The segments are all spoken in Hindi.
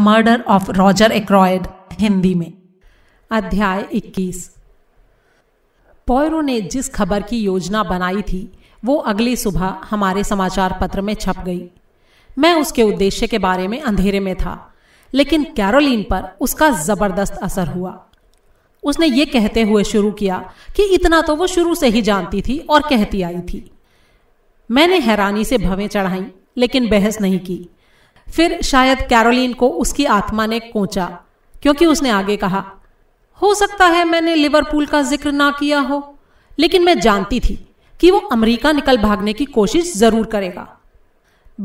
Murder of Roger Ackroyd Hindi में अध्याय 21 पॉयरो ने जिस खबर की योजना बनाई थी वो अगली सुबह हमारे समाचार पत्र में छप गई मैं उसके उद्देश्य के बारे में अंधेरे में था लेकिन कैरोलिन पर उसका जबरदस्त असर हुआ उसने ये कहते हुए शुरू किया कि इतना तो वो शुरू से ही जानती थी और कहती आई थी मैंने हैरानी से भवें चढ़ाई लेकिन बहस नहीं की फिर शायद कैरोलिन को उसकी आत्मा ने कोचा क्योंकि उसने आगे कहा हो सकता है मैंने लिवरपूल का जिक्र ना किया हो लेकिन मैं जानती थी कि वो अमेरिका निकल भागने की कोशिश जरूर करेगा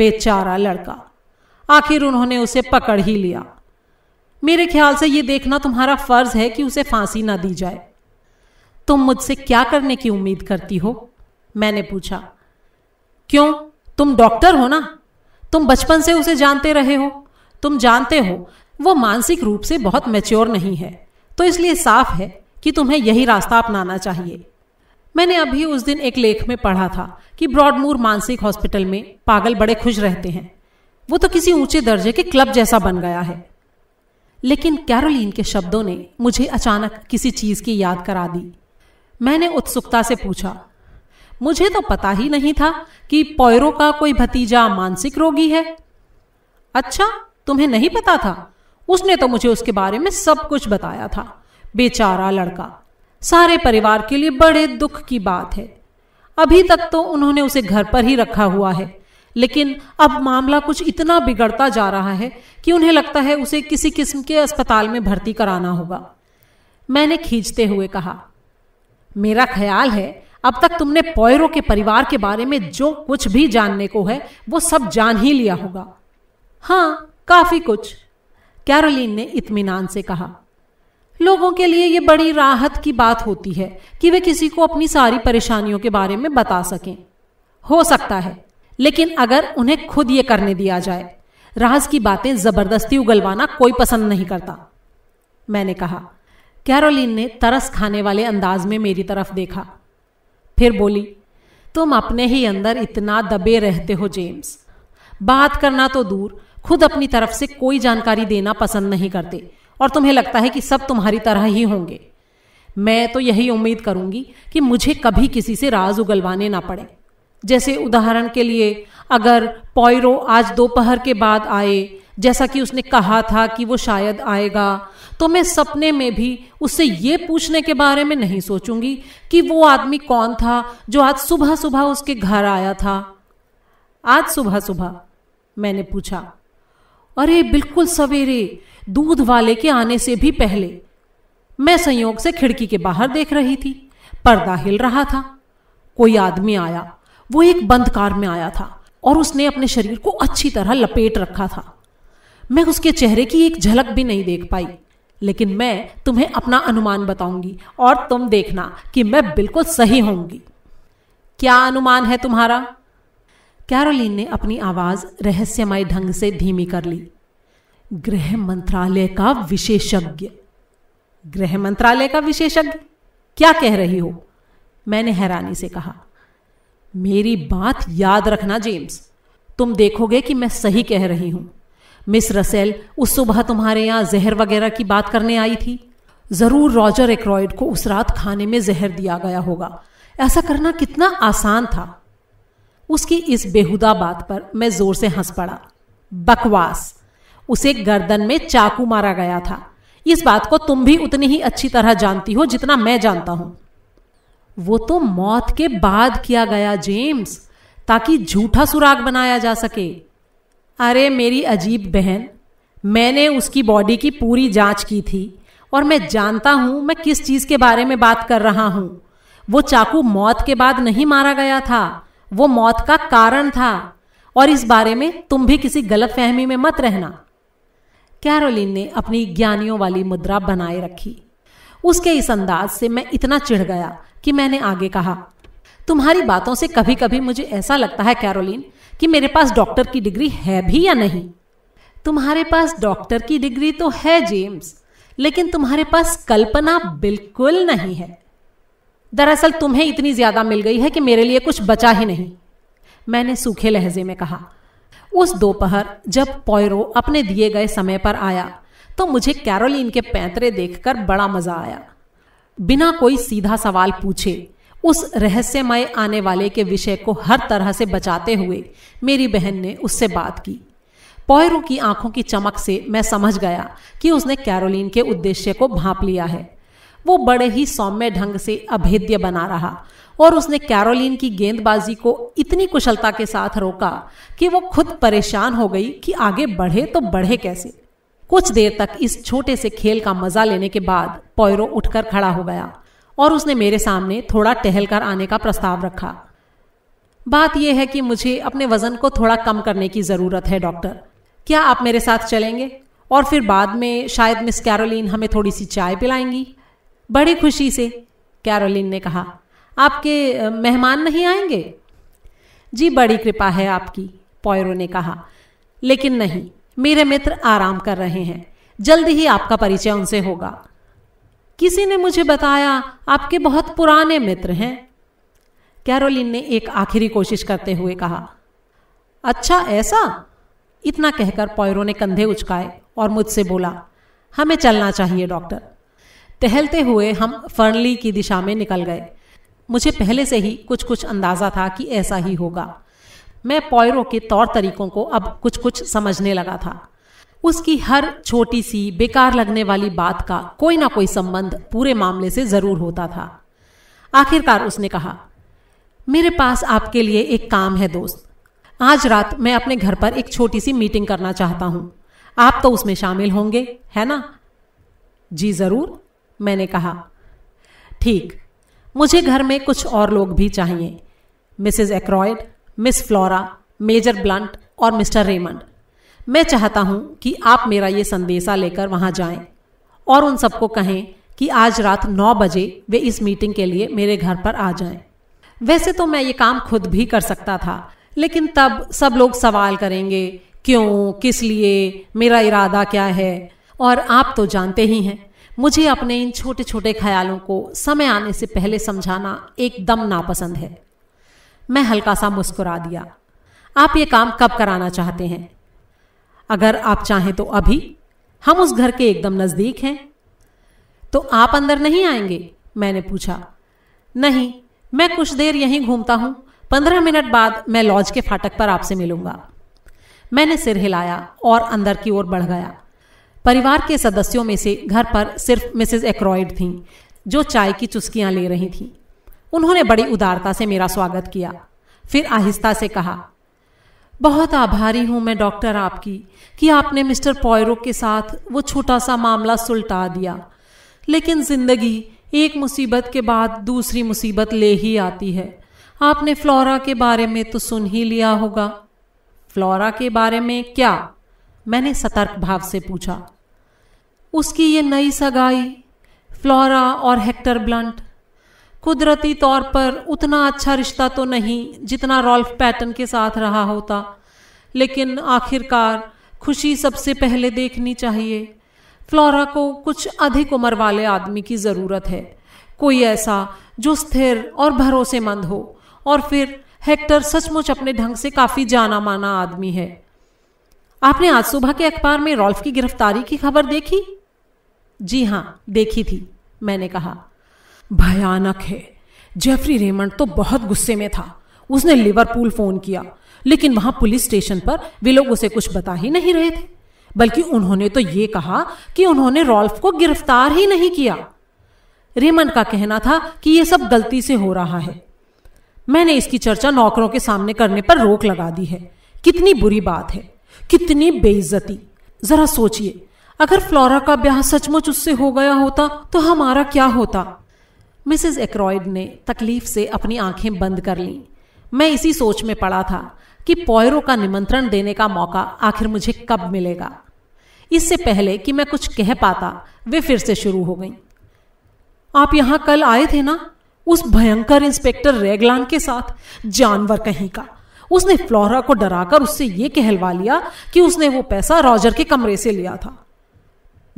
बेचारा लड़का आखिर उन्होंने उसे पकड़ ही लिया मेरे ख्याल से यह देखना तुम्हारा फर्ज है कि उसे फांसी ना दी जाए तुम मुझसे क्या करने की उम्मीद करती हो मैंने पूछा क्यों तुम डॉक्टर हो ना तुम बचपन से उसे जानते रहे हो तुम जानते हो वो मानसिक रूप से बहुत मेच्योर नहीं है तो इसलिए साफ है कि तुम्हें यही रास्ता अपनाना चाहिए मैंने अभी उस दिन एक लेख में पढ़ा था कि ब्रॉडमूर मानसिक हॉस्पिटल में पागल बड़े खुश रहते हैं वो तो किसी ऊंचे दर्जे के क्लब जैसा बन गया है लेकिन कैरोलिन के शब्दों ने मुझे अचानक किसी चीज की याद करा दी मैंने उत्सुकता से पूछा मुझे तो पता ही नहीं था कि पौयरो का कोई भतीजा मानसिक रोगी है अच्छा तुम्हें नहीं पता था उसने तो मुझे उसके बारे में सब कुछ बताया था बेचारा लड़का सारे परिवार के लिए बड़े दुख की बात है अभी तक तो उन्होंने उसे घर पर ही रखा हुआ है लेकिन अब मामला कुछ इतना बिगड़ता जा रहा है कि उन्हें लगता है उसे किसी किस्म के अस्पताल में भर्ती कराना होगा मैंने खींचते हुए कहा मेरा ख्याल है अब तक तुमने पॉयरो के परिवार के बारे में जो कुछ भी जानने को है वो सब जान ही लिया होगा हाँ काफी कुछ कैरोलिन ने इतमान से कहा लोगों के लिए ये बड़ी राहत की बात होती है कि वे किसी को अपनी सारी परेशानियों के बारे में बता सकें हो सकता है लेकिन अगर उन्हें खुद ये करने दिया जाए राज की बातें जबरदस्ती उगलवाना कोई पसंद नहीं करता मैंने कहा कैरोलिन ने तरस खाने वाले अंदाज में मेरी तरफ देखा फिर बोली तुम अपने ही अंदर इतना दबे रहते हो जेम्स बात करना तो दूर खुद अपनी तरफ से कोई जानकारी देना पसंद नहीं करते और तुम्हें लगता है कि सब तुम्हारी तरह ही होंगे मैं तो यही उम्मीद करूंगी कि मुझे कभी किसी से राज उगलवाने ना पड़े जैसे उदाहरण के लिए अगर पॉयरो आज दोपहर के बाद आए जैसा कि उसने कहा था कि वो शायद आएगा तो मैं सपने में भी उससे ये पूछने के बारे में नहीं सोचूंगी कि वो आदमी कौन था जो आज सुबह सुबह उसके घर आया था आज सुबह सुबह मैंने पूछा अरे बिल्कुल सवेरे दूध वाले के आने से भी पहले मैं संयोग से खिड़की के बाहर देख रही थी पर्दा हिल रहा था कोई आदमी आया वो एक बंद कार में आया था और उसने अपने शरीर को अच्छी तरह लपेट रखा था मैं उसके चेहरे की एक झलक भी नहीं देख पाई लेकिन मैं तुम्हें अपना अनुमान बताऊंगी और तुम देखना कि मैं बिल्कुल सही होंगी क्या अनुमान है तुम्हारा कैरोलीन ने अपनी आवाज रहस्यमय ढंग से धीमी कर ली गृह मंत्रालय का विशेषज्ञ गृह मंत्रालय का विशेषज्ञ क्या कह रही हो मैंने हैरानी से कहा मेरी बात याद रखना जेम्स तुम देखोगे कि मैं सही कह रही हूं मिस रसेल उस सुबह तुम्हारे यहाँ जहर वगैरह की बात करने आई थी ज़रूर रॉजर एक्रॉयड को उस रात खाने में जहर दिया गया होगा ऐसा करना कितना आसान था उसकी इस बेहुदा बात पर मैं जोर से हंस पड़ा बकवास उसे गर्दन में चाकू मारा गया था इस बात को तुम भी उतनी ही अच्छी तरह जानती हो जितना मैं जानता हूं वो तो मौत के बाद किया गया जेम्स ताकि झूठा सुराग बनाया जा सके अरे मेरी अजीब बहन मैंने उसकी बॉडी की पूरी जांच की थी और मैं जानता हूं मैं किस चीज़ के बारे में बात कर रहा हूं वो चाकू मौत के बाद नहीं मारा गया था वो मौत का कारण था और इस बारे में तुम भी किसी गलत फहमी में मत रहना कैरोलिन ने अपनी ज्ञानियों वाली मुद्रा बनाए रखी उसके इस अंदाज से मैं इतना चिढ़ गया कि मैंने आगे कहा तुम्हारी बातों से कभी कभी मुझे ऐसा लगता है कैरोलिन कि मेरे पास डॉक्टर की डिग्री है भी या नहीं तुम्हारे पास डॉक्टर की डिग्री तो है जेम्स लेकिन तुम्हारे पास कल्पना बिल्कुल नहीं है दरअसल तुम्हें इतनी ज्यादा मिल गई है कि मेरे लिए कुछ बचा ही नहीं मैंने सूखे लहजे में कहा उस दोपहर जब पॉयरो अपने दिए गए समय पर आया तो मुझे कैरोलिन के पैंतरे देखकर बड़ा मजा आया बिना कोई सीधा सवाल पूछे उस रहस्यमय आने वाले के विषय को हर तरह से बचाते हुए मेरी बहन ने उससे बात की पॉयरो की आंखों की चमक से मैं समझ गया कि उसने कैरोलिन के उद्देश्य को भांप लिया है वो बड़े ही सौम्य ढंग से अभेद्य बना रहा और उसने कैरोलिन की गेंदबाजी को इतनी कुशलता के साथ रोका कि वो खुद परेशान हो गई कि आगे बढ़े तो बढ़े कैसे कुछ देर तक इस छोटे से खेल का मजा लेने के बाद पौरो उठकर खड़ा हो गया और उसने मेरे सामने थोड़ा टहल कर आने का प्रस्ताव रखा बात यह है कि मुझे अपने वजन को थोड़ा कम करने की ज़रूरत है डॉक्टर क्या आप मेरे साथ चलेंगे और फिर बाद में शायद मिस कैरोलिन हमें थोड़ी सी चाय पिलाएंगी बड़ी खुशी से कैरोलिन ने कहा आपके मेहमान नहीं आएंगे जी बड़ी कृपा है आपकी पॉयरो ने कहा लेकिन नहीं मेरे मित्र आराम कर रहे हैं जल्द ही आपका परिचय उनसे होगा किसी ने मुझे बताया आपके बहुत पुराने मित्र हैं कैरोलिन ने एक आखिरी कोशिश करते हुए कहा अच्छा ऐसा इतना कहकर पॉयरो ने कंधे उचकाए और मुझसे बोला हमें चलना चाहिए डॉक्टर टहलते हुए हम फर्नली की दिशा में निकल गए मुझे पहले से ही कुछ कुछ अंदाजा था कि ऐसा ही होगा मैं पॉयरो के तौर तरीकों को अब कुछ कुछ समझने लगा था उसकी हर छोटी सी बेकार लगने वाली बात का कोई ना कोई संबंध पूरे मामले से जरूर होता था आखिरकार उसने कहा मेरे पास आपके लिए एक काम है दोस्त आज रात मैं अपने घर पर एक छोटी सी मीटिंग करना चाहता हूं आप तो उसमें शामिल होंगे है ना जी जरूर मैंने कहा ठीक मुझे घर में कुछ और लोग भी चाहिए Mrs Ackroyd Miss Flora Major Blunt और मिस्टर रेमंड मैं चाहता हूं कि आप मेरा ये संदेशा लेकर वहां जाएं और उन सबको कहें कि आज रात नौ बजे वे इस मीटिंग के लिए मेरे घर पर आ जाएं। वैसे तो मैं ये काम खुद भी कर सकता था लेकिन तब सब लोग सवाल करेंगे क्यों किस लिए मेरा इरादा क्या है और आप तो जानते ही हैं मुझे अपने इन छोटे छोटे ख्यालों को समय आने से पहले समझाना एकदम नापसंद है मैं हल्का सा मुस्कुरा दिया आप ये काम कब कराना चाहते हैं अगर आप चाहें तो अभी हम उस घर के एकदम नज़दीक हैं तो आप अंदर नहीं आएंगे मैंने पूछा नहीं मैं कुछ देर यहीं घूमता हूं पंद्रह मिनट बाद मैं लॉज के फाटक पर आपसे मिलूंगा मैंने सिर हिलाया और अंदर की ओर बढ़ गया परिवार के सदस्यों में से घर पर सिर्फ मिसेज एक्रॉयड थीं जो चाय की चुस्कियां ले रही थीं उन्होंने बड़ी उदारता से मेरा स्वागत किया फिर आहिस्ता से कहा बहुत आभारी हूं मैं डॉक्टर आपकी कि आपने मिस्टर पॉयरो के साथ वो छोटा सा मामला सुलटा दिया लेकिन जिंदगी एक मुसीबत के बाद दूसरी मुसीबत ले ही आती है आपने फ्लोरा के बारे में तो सुन ही लिया होगा फ्लोरा के बारे में क्या मैंने सतर्क भाव से पूछा उसकी ये नई सगाई फ्लोरा और हेक्टर ब्लंट कुदरती तौर पर उतना अच्छा रिश्ता तो नहीं जितना रॉल्फ पैटर्न के साथ रहा होता लेकिन आखिरकार खुशी सबसे पहले देखनी चाहिए फ्लोरा को कुछ अधिक उम्र वाले आदमी की ज़रूरत है कोई ऐसा जो स्थिर और भरोसेमंद हो और फिर हेक्टर सचमुच अपने ढंग से काफ़ी जाना माना आदमी है आपने आज सुबह के अखबार में रॉल्फ की गिरफ्तारी की खबर देखी जी हाँ देखी थी मैंने कहा भयानक है जेफरी रेमंड तो बहुत गुस्से में था उसने लिवरपूल फोन किया लेकिन वहां पुलिस स्टेशन पर वे लोग उसे कुछ बता ही नहीं रहे थे बल्कि उन्होंने तो ये कहा कि उन्होंने रॉल्फ को गिरफ्तार ही नहीं किया रेमंड का कहना था कि यह सब गलती से हो रहा है मैंने इसकी चर्चा नौकरों के सामने करने पर रोक लगा दी है कितनी बुरी बात है कितनी बेइज्जती जरा सोचिए अगर फ्लोरा का ब्याह सचमुच उससे हो गया होता तो हमारा क्या होता मिसेस एक्रॉयड ने तकलीफ से अपनी आंखें बंद कर ली मैं इसी सोच में पड़ा था कि पॉयरो का निमंत्रण देने का मौका आखिर मुझे कब मिलेगा इससे पहले कि मैं कुछ कह पाता वे फिर से शुरू हो गईं आप यहां कल आए थे ना उस भयंकर इंस्पेक्टर रेगलान के साथ जानवर कहीं का उसने फ्लोरा को डराकर उससे यह कहलवा लिया कि उसने वो पैसा रॉजर के कमरे से लिया था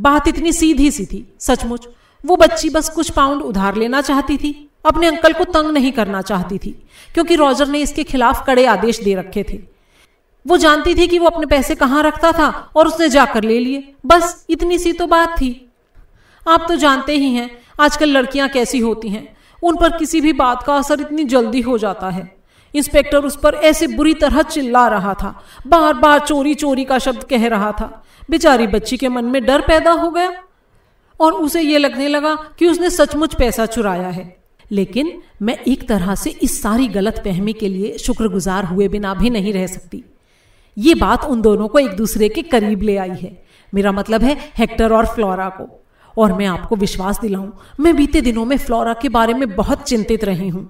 बात इतनी सीधी सी थी सचमुच वो बच्ची बस कुछ पाउंड उधार लेना चाहती थी अपने अंकल को तंग नहीं करना चाहती थी क्योंकि रॉजर ने इसके खिलाफ कड़े आदेश दे रखे थे वो जानती थी कि वो अपने पैसे कहाँ रखता था और उसने जाकर ले लिए बस इतनी सी तो बात थी आप तो जानते ही हैं आजकल लड़कियां कैसी होती हैं उन पर किसी भी बात का असर इतनी जल्दी हो जाता है इंस्पेक्टर उस पर ऐसे बुरी तरह चिल्ला रहा था बार बार चोरी चोरी का शब्द कह रहा था बेचारी बच्ची के मन में डर पैदा हो गया और उसे ये लगने लगा कि उसने सचमुच पैसा चुराया है लेकिन मैं एक तरह से इस सारी गलत फहमी के लिए शुक्रगुजार हुए बिना भी नहीं रह सकती ये बात उन दोनों को एक दूसरे के करीब ले आई है मेरा मतलब है हेक्टर और फ्लोरा को और मैं आपको विश्वास दिलाऊं मैं बीते दिनों में फ्लोरा के बारे में बहुत चिंतित रही हूं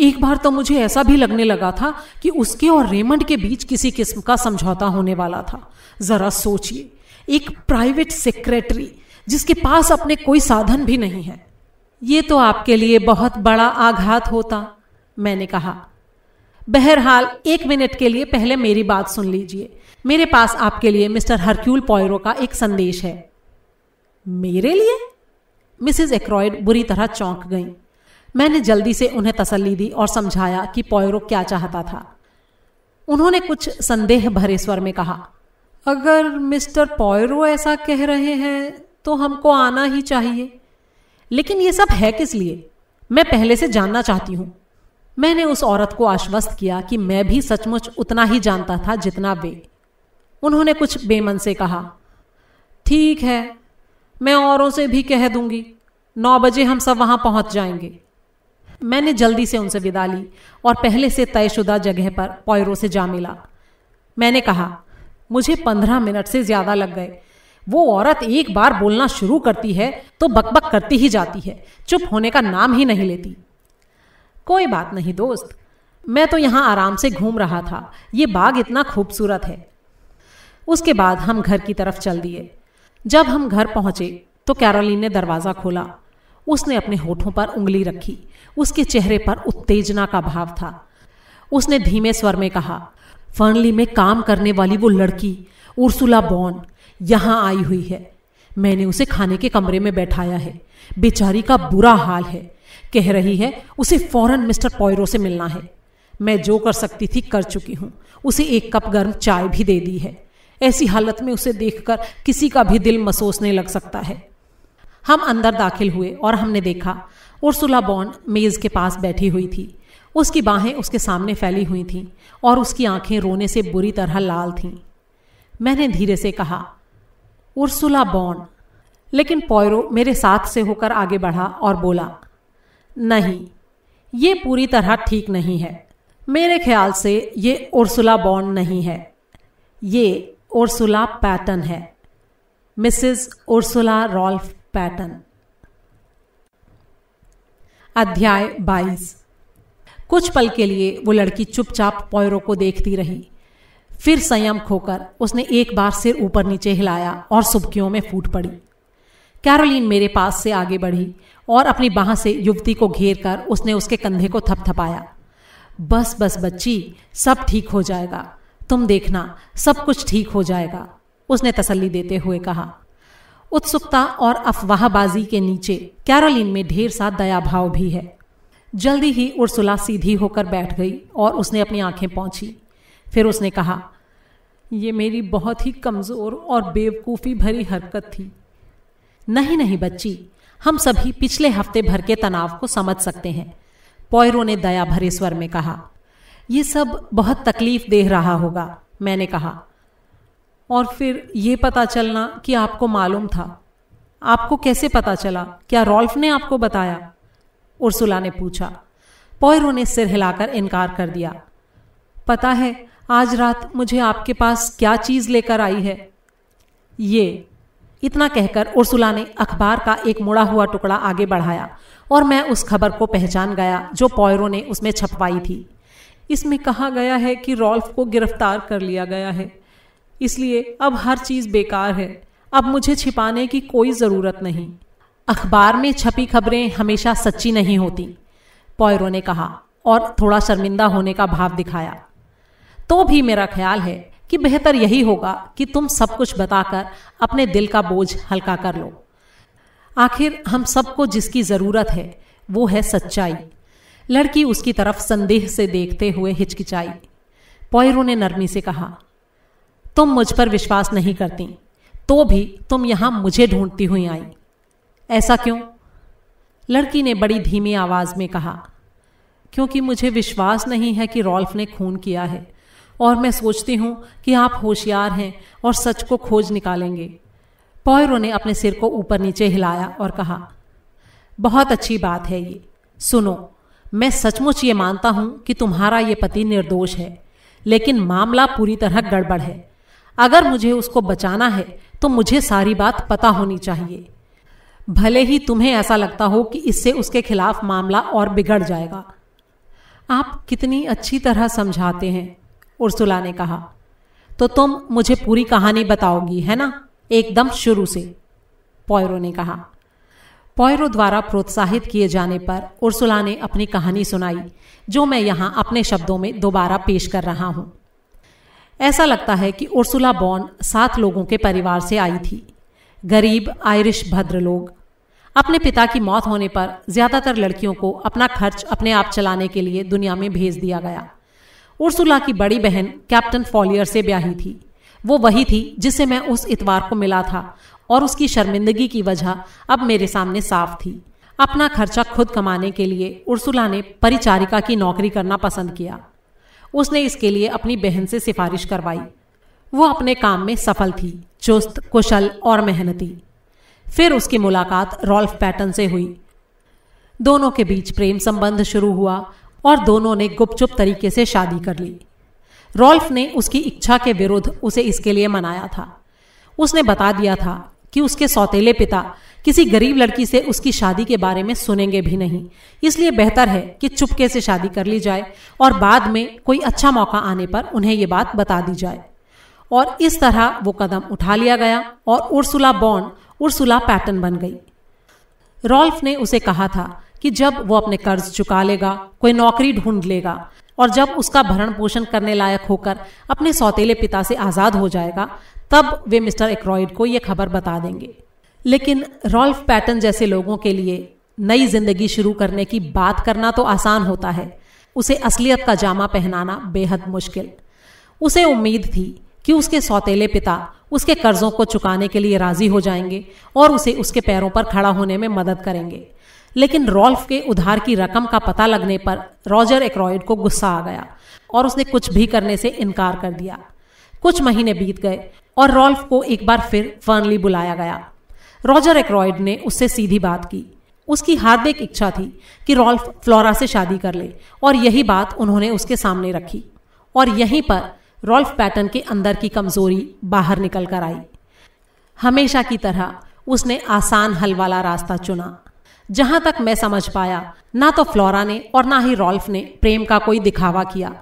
एक बार तो मुझे ऐसा भी लगने लगा था कि उसके और रेमंड के बीच किसी किस्म का समझौता होने वाला था जरा सोचिए एक प्राइवेट सेक्रेटरी जिसके पास अपने कोई साधन भी नहीं है ये तो आपके लिए बहुत बड़ा आघात होता मैंने कहा बहरहाल एक मिनट के लिए पहले मेरी बात सुन लीजिए मेरे पास आपके लिए मिस्टर हरक्यूल पॉयरो का एक संदेश है मेरे लिए मिसिज एक्रॉयड बुरी तरह चौंक गई मैंने जल्दी से उन्हें तसल्ली दी और समझाया कि पॉयरो क्या चाहता था उन्होंने कुछ संदेह भरे स्वर में कहा अगर मिस्टर पॉयरो ऐसा कह रहे हैं तो हमको आना ही चाहिए लेकिन ये सब है किस लिए मैं पहले से जानना चाहती हूं मैंने उस औरत को आश्वस्त किया कि मैं भी सचमुच उतना ही जानता था जितना वे उन्होंने कुछ बेमन से कहा ठीक है मैं औरों से भी कह दूंगी नौ बजे हम सब वहां पहुंच जाएंगे मैंने जल्दी से उनसे विदा ली और पहले से तयशुदा जगह पर पॉयरों से जा मिला मैंने कहा मुझे पंद्रह मिनट से ज्यादा लग गए वो औरत एक बार बोलना शुरू करती है तो बकबक करती ही जाती है चुप होने का नाम ही नहीं लेती कोई बात नहीं दोस्त मैं तो यहाँ आराम से घूम रहा था ये बाग इतना खूबसूरत है उसके बाद हम घर की तरफ चल दिए जब हम घर पहुंचे तो कैरोलिन ने दरवाज़ा खोला उसने अपने होठों पर उंगली रखी उसके चेहरे पर उत्तेजना का भाव था उसने धीमे स्वर में कहा फर्नली में काम करने वाली वो लड़की उर्सुला बॉन यहां आई हुई है मैंने उसे खाने के कमरे में बैठाया है बेचारी का बुरा हाल है कह रही है उसे फौरन मिस्टर पॉयरो से मिलना है मैं जो कर सकती थी कर चुकी हूं उसे एक कप गर्म चाय भी दे दी है ऐसी हालत में उसे देखकर किसी का भी दिल नहीं लग सकता है हम अंदर दाखिल हुए और हमने देखा उर्सुला बॉन्ड मेज़ के पास बैठी हुई थी उसकी बाहें उसके सामने फैली हुई थीं और उसकी आंखें रोने से बुरी तरह लाल थीं मैंने धीरे से कहा उर्सुला बॉन लेकिन पॉयरो मेरे साथ से होकर आगे बढ़ा और बोला नहीं ये पूरी तरह ठीक नहीं है मेरे ख्याल से ये उर्सुला बॉन नहीं है ये उर्सुला पैटर्न है मिसेस उर्सुला रॉल्फ पैटर्न अध्याय 22 कुछ पल के लिए वो लड़की चुपचाप पॉयरो को देखती रही फिर संयम खोकर उसने एक बार सिर ऊपर नीचे हिलाया और सुबकियों में फूट पड़ी कैरोलिन मेरे पास से आगे बढ़ी और अपनी बाह से युवती को घेर कर उसने उसके कंधे को थपथपाया बस बस बच्ची सब ठीक हो जाएगा तुम देखना सब कुछ ठीक हो जाएगा उसने तसल्ली देते हुए कहा उत्सुकता और अफवाहबाजी के नीचे कैरोलिन में ढेर सा दया भाव भी है जल्दी ही उर्सुला सीधी होकर बैठ गई और उसने अपनी आंखें पहुंची फिर उसने कहा यह मेरी बहुत ही कमज़ोर और बेवकूफ़ी भरी हरकत थी नहीं नहीं बच्ची हम सभी पिछले हफ्ते भर के तनाव को समझ सकते हैं पोयरो ने दया भरे स्वर में कहा यह सब बहुत तकलीफ दे रहा होगा मैंने कहा और फिर ये पता चलना कि आपको मालूम था आपको कैसे पता चला क्या रॉल्फ ने आपको बताया उर्सुला ने पूछा पोयरो ने सिर हिलाकर इनकार कर दिया पता है आज रात मुझे आपके पास क्या चीज लेकर आई है ये इतना कहकर उर्सुला ने अखबार का एक मुड़ा हुआ टुकड़ा आगे बढ़ाया और मैं उस खबर को पहचान गया जो पॉयरो ने उसमें छपवाई थी इसमें कहा गया है कि रॉल्फ को गिरफ्तार कर लिया गया है इसलिए अब हर चीज बेकार है अब मुझे छिपाने की कोई ज़रूरत नहीं अखबार में छपी खबरें हमेशा सच्ची नहीं होती पॉयरो ने कहा और थोड़ा शर्मिंदा होने का भाव दिखाया तो भी मेरा ख्याल है कि बेहतर यही होगा कि तुम सब कुछ बताकर अपने दिल का बोझ हल्का कर लो आखिर हम सबको जिसकी ज़रूरत है वो है सच्चाई लड़की उसकी तरफ संदेह से देखते हुए हिचकिचाई पोयरो ने नरमी से कहा तुम मुझ पर विश्वास नहीं करती तो भी तुम यहां मुझे ढूंढती हुई आई ऐसा क्यों लड़की ने बड़ी धीमी आवाज में कहा क्योंकि मुझे विश्वास नहीं है कि रॉल्फ ने खून किया है और मैं सोचती हूँ कि आप होशियार हैं और सच को खोज निकालेंगे पॉयरो ने अपने सिर को ऊपर नीचे हिलाया और कहा बहुत अच्छी बात है ये सुनो मैं सचमुच ये मानता हूँ कि तुम्हारा ये पति निर्दोष है लेकिन मामला पूरी तरह गड़बड़ है अगर मुझे उसको बचाना है तो मुझे सारी बात पता होनी चाहिए भले ही तुम्हें ऐसा लगता हो कि इससे उसके खिलाफ मामला और बिगड़ जाएगा आप कितनी अच्छी तरह समझाते हैं उर्सुला ने कहा तो तुम मुझे पूरी कहानी बताओगी है ना एकदम शुरू से पॉयरो ने कहा पॉयरो द्वारा प्रोत्साहित किए जाने पर उर्सुला ने अपनी कहानी सुनाई जो मैं यहां अपने शब्दों में दोबारा पेश कर रहा हूं ऐसा लगता है कि उर्सुला बॉन सात लोगों के परिवार से आई थी गरीब आयरिश भद्र लोग अपने पिता की मौत होने पर ज्यादातर लड़कियों को अपना खर्च अपने आप चलाने के लिए दुनिया में भेज दिया गया उर्सुला की बड़ी बहन कैप्टन फॉलियर से ब्याही थी वो वही थी जिसे मैं उस इतवार को मिला था और उसकी शर्मिंदगी की वजह अब मेरे सामने साफ थी अपना खर्चा खुद कमाने के लिए उर्सुला ने परिचारिका की नौकरी करना पसंद किया उसने इसके लिए अपनी बहन से सिफारिश करवाई वो अपने काम में सफल थी चुस्त कुशल और मेहनती फिर उसकी मुलाकात रॉल्फ पैटर्न से हुई दोनों के बीच प्रेम संबंध शुरू हुआ और दोनों ने गुपचुप तरीके से शादी कर ली रॉल्फ ने उसकी इच्छा के विरुद्ध उसे इसके लिए मनाया था उसने बता दिया था कि उसके सौतेले पिता किसी गरीब लड़की से उसकी शादी के बारे में सुनेंगे भी नहीं इसलिए बेहतर है कि चुपके से शादी कर ली जाए और बाद में कोई अच्छा मौका आने पर उन्हें ये बात बता दी जाए और इस तरह वो कदम उठा लिया गया और उर्सुला बॉन्ड उर्सुला पैटर्न बन गई रॉल्फ ने उसे कहा था कि जब वो अपने कर्ज चुका लेगा कोई नौकरी ढूंढ लेगा और जब उसका भरण पोषण करने लायक होकर अपने सौतेले पिता से आज़ाद हो जाएगा तब वे मिस्टर एक्रॉइड को यह खबर बता देंगे लेकिन रॉल्फ पैटर्न जैसे लोगों के लिए नई जिंदगी शुरू करने की बात करना तो आसान होता है उसे असलियत का जामा पहनाना बेहद मुश्किल उसे उम्मीद थी कि उसके सौतेले पिता उसके कर्जों को चुकाने के लिए राजी हो जाएंगे और उसे उसके पैरों पर खड़ा होने में मदद करेंगे लेकिन रॉल्फ के उधार की रकम का पता लगने पर रॉजर एक्रॉयड को गुस्सा आ गया और उसने कुछ भी करने से इनकार कर दिया कुछ महीने बीत गए और रॉल्फ को एक बार फिर फर्नली बुलाया गया रॉजर एक्रॉयड ने उससे सीधी बात की उसकी हार्दिक इच्छा थी कि रॉल्फ फ्लोरा से शादी कर ले और यही बात उन्होंने उसके सामने रखी और यहीं पर रॉल्फ पैटर्न के अंदर की कमजोरी बाहर निकल कर आई हमेशा की तरह उसने आसान हल वाला रास्ता चुना जहां तक मैं समझ पाया ना तो फ्लोरा ने और ना ही रॉल्फ ने प्रेम का कोई दिखावा किया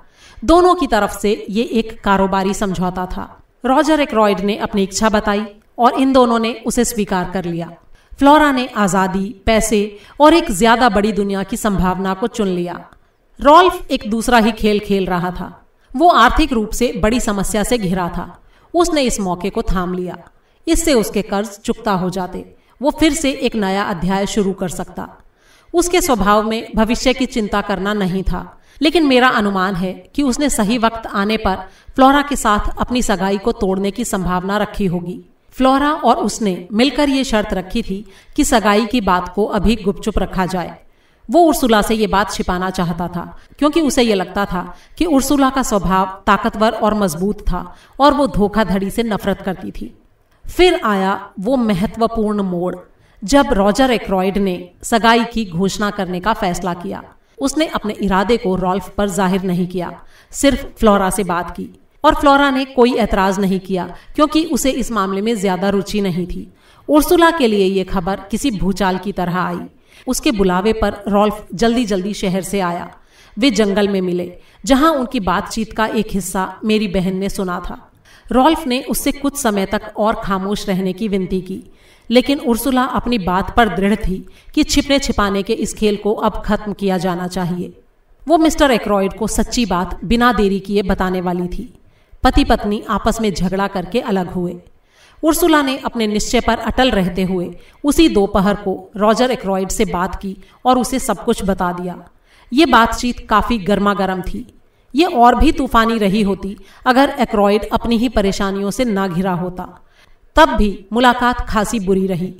दोनों की तरफ से ये एक कारोबारी समझौता था रॉजर एक्रॉयड ने अपनी इच्छा बताई और इन दोनों ने उसे स्वीकार कर लिया फ्लोरा ने आज़ादी पैसे और एक ज्यादा बड़ी दुनिया की संभावना को चुन लिया रॉल्फ एक दूसरा ही खेल खेल रहा था वो आर्थिक रूप से बड़ी समस्या से घिरा था उसने इस मौके को थाम लिया इससे उसके कर्ज चुकता हो जाते वो फिर से एक नया अध्याय शुरू कर सकता उसके स्वभाव में भविष्य की चिंता करना नहीं था लेकिन मेरा अनुमान है कि उसने सही वक्त आने पर फ्लोरा के साथ अपनी सगाई को तोड़ने की संभावना रखी होगी फ्लोरा और उसने मिलकर ये शर्त रखी थी कि सगाई की बात को अभी गुपचुप रखा जाए वो उर्सुला से ये बात छिपाना चाहता था क्योंकि उसे ये लगता था कि उर्सुला का स्वभाव ताकतवर और मजबूत था और वो धोखाधड़ी से नफरत करती थी फिर आया वो महत्वपूर्ण मोड़ जब रॉजर एक्रॉइड ने सगाई की घोषणा करने का फैसला किया उसने अपने इरादे को रॉल्फ पर जाहिर नहीं किया सिर्फ फ्लोरा से बात की और फ्लोरा ने कोई एतराज नहीं किया क्योंकि उसे इस मामले में ज्यादा रुचि नहीं थी उर्सुला के लिए यह खबर किसी भूचाल की तरह आई उसके बुलावे पर रॉल्फ जल्दी जल्दी शहर से आया वे जंगल में मिले जहां उनकी बातचीत का एक हिस्सा मेरी बहन ने सुना था रॉल्फ ने उससे कुछ समय तक और खामोश रहने की विनती की लेकिन उर्सुला अपनी बात पर दृढ़ थी कि छिपने छिपाने के इस खेल को अब खत्म किया जाना चाहिए वो मिस्टर एक्रॉयड को सच्ची बात बिना देरी किए बताने वाली थी पति पत्नी आपस में झगड़ा करके अलग हुए उर्सुला ने अपने निश्चय पर अटल रहते हुए उसी दोपहर को रॉजर एक्रॉयड से बात की और उसे सब कुछ बता दिया ये बातचीत काफ़ी गर्मा गर्म थी ये और भी तूफानी रही होती अगर एक्रॉइड अपनी ही परेशानियों से ना घिरा होता तब भी मुलाकात खासी बुरी रही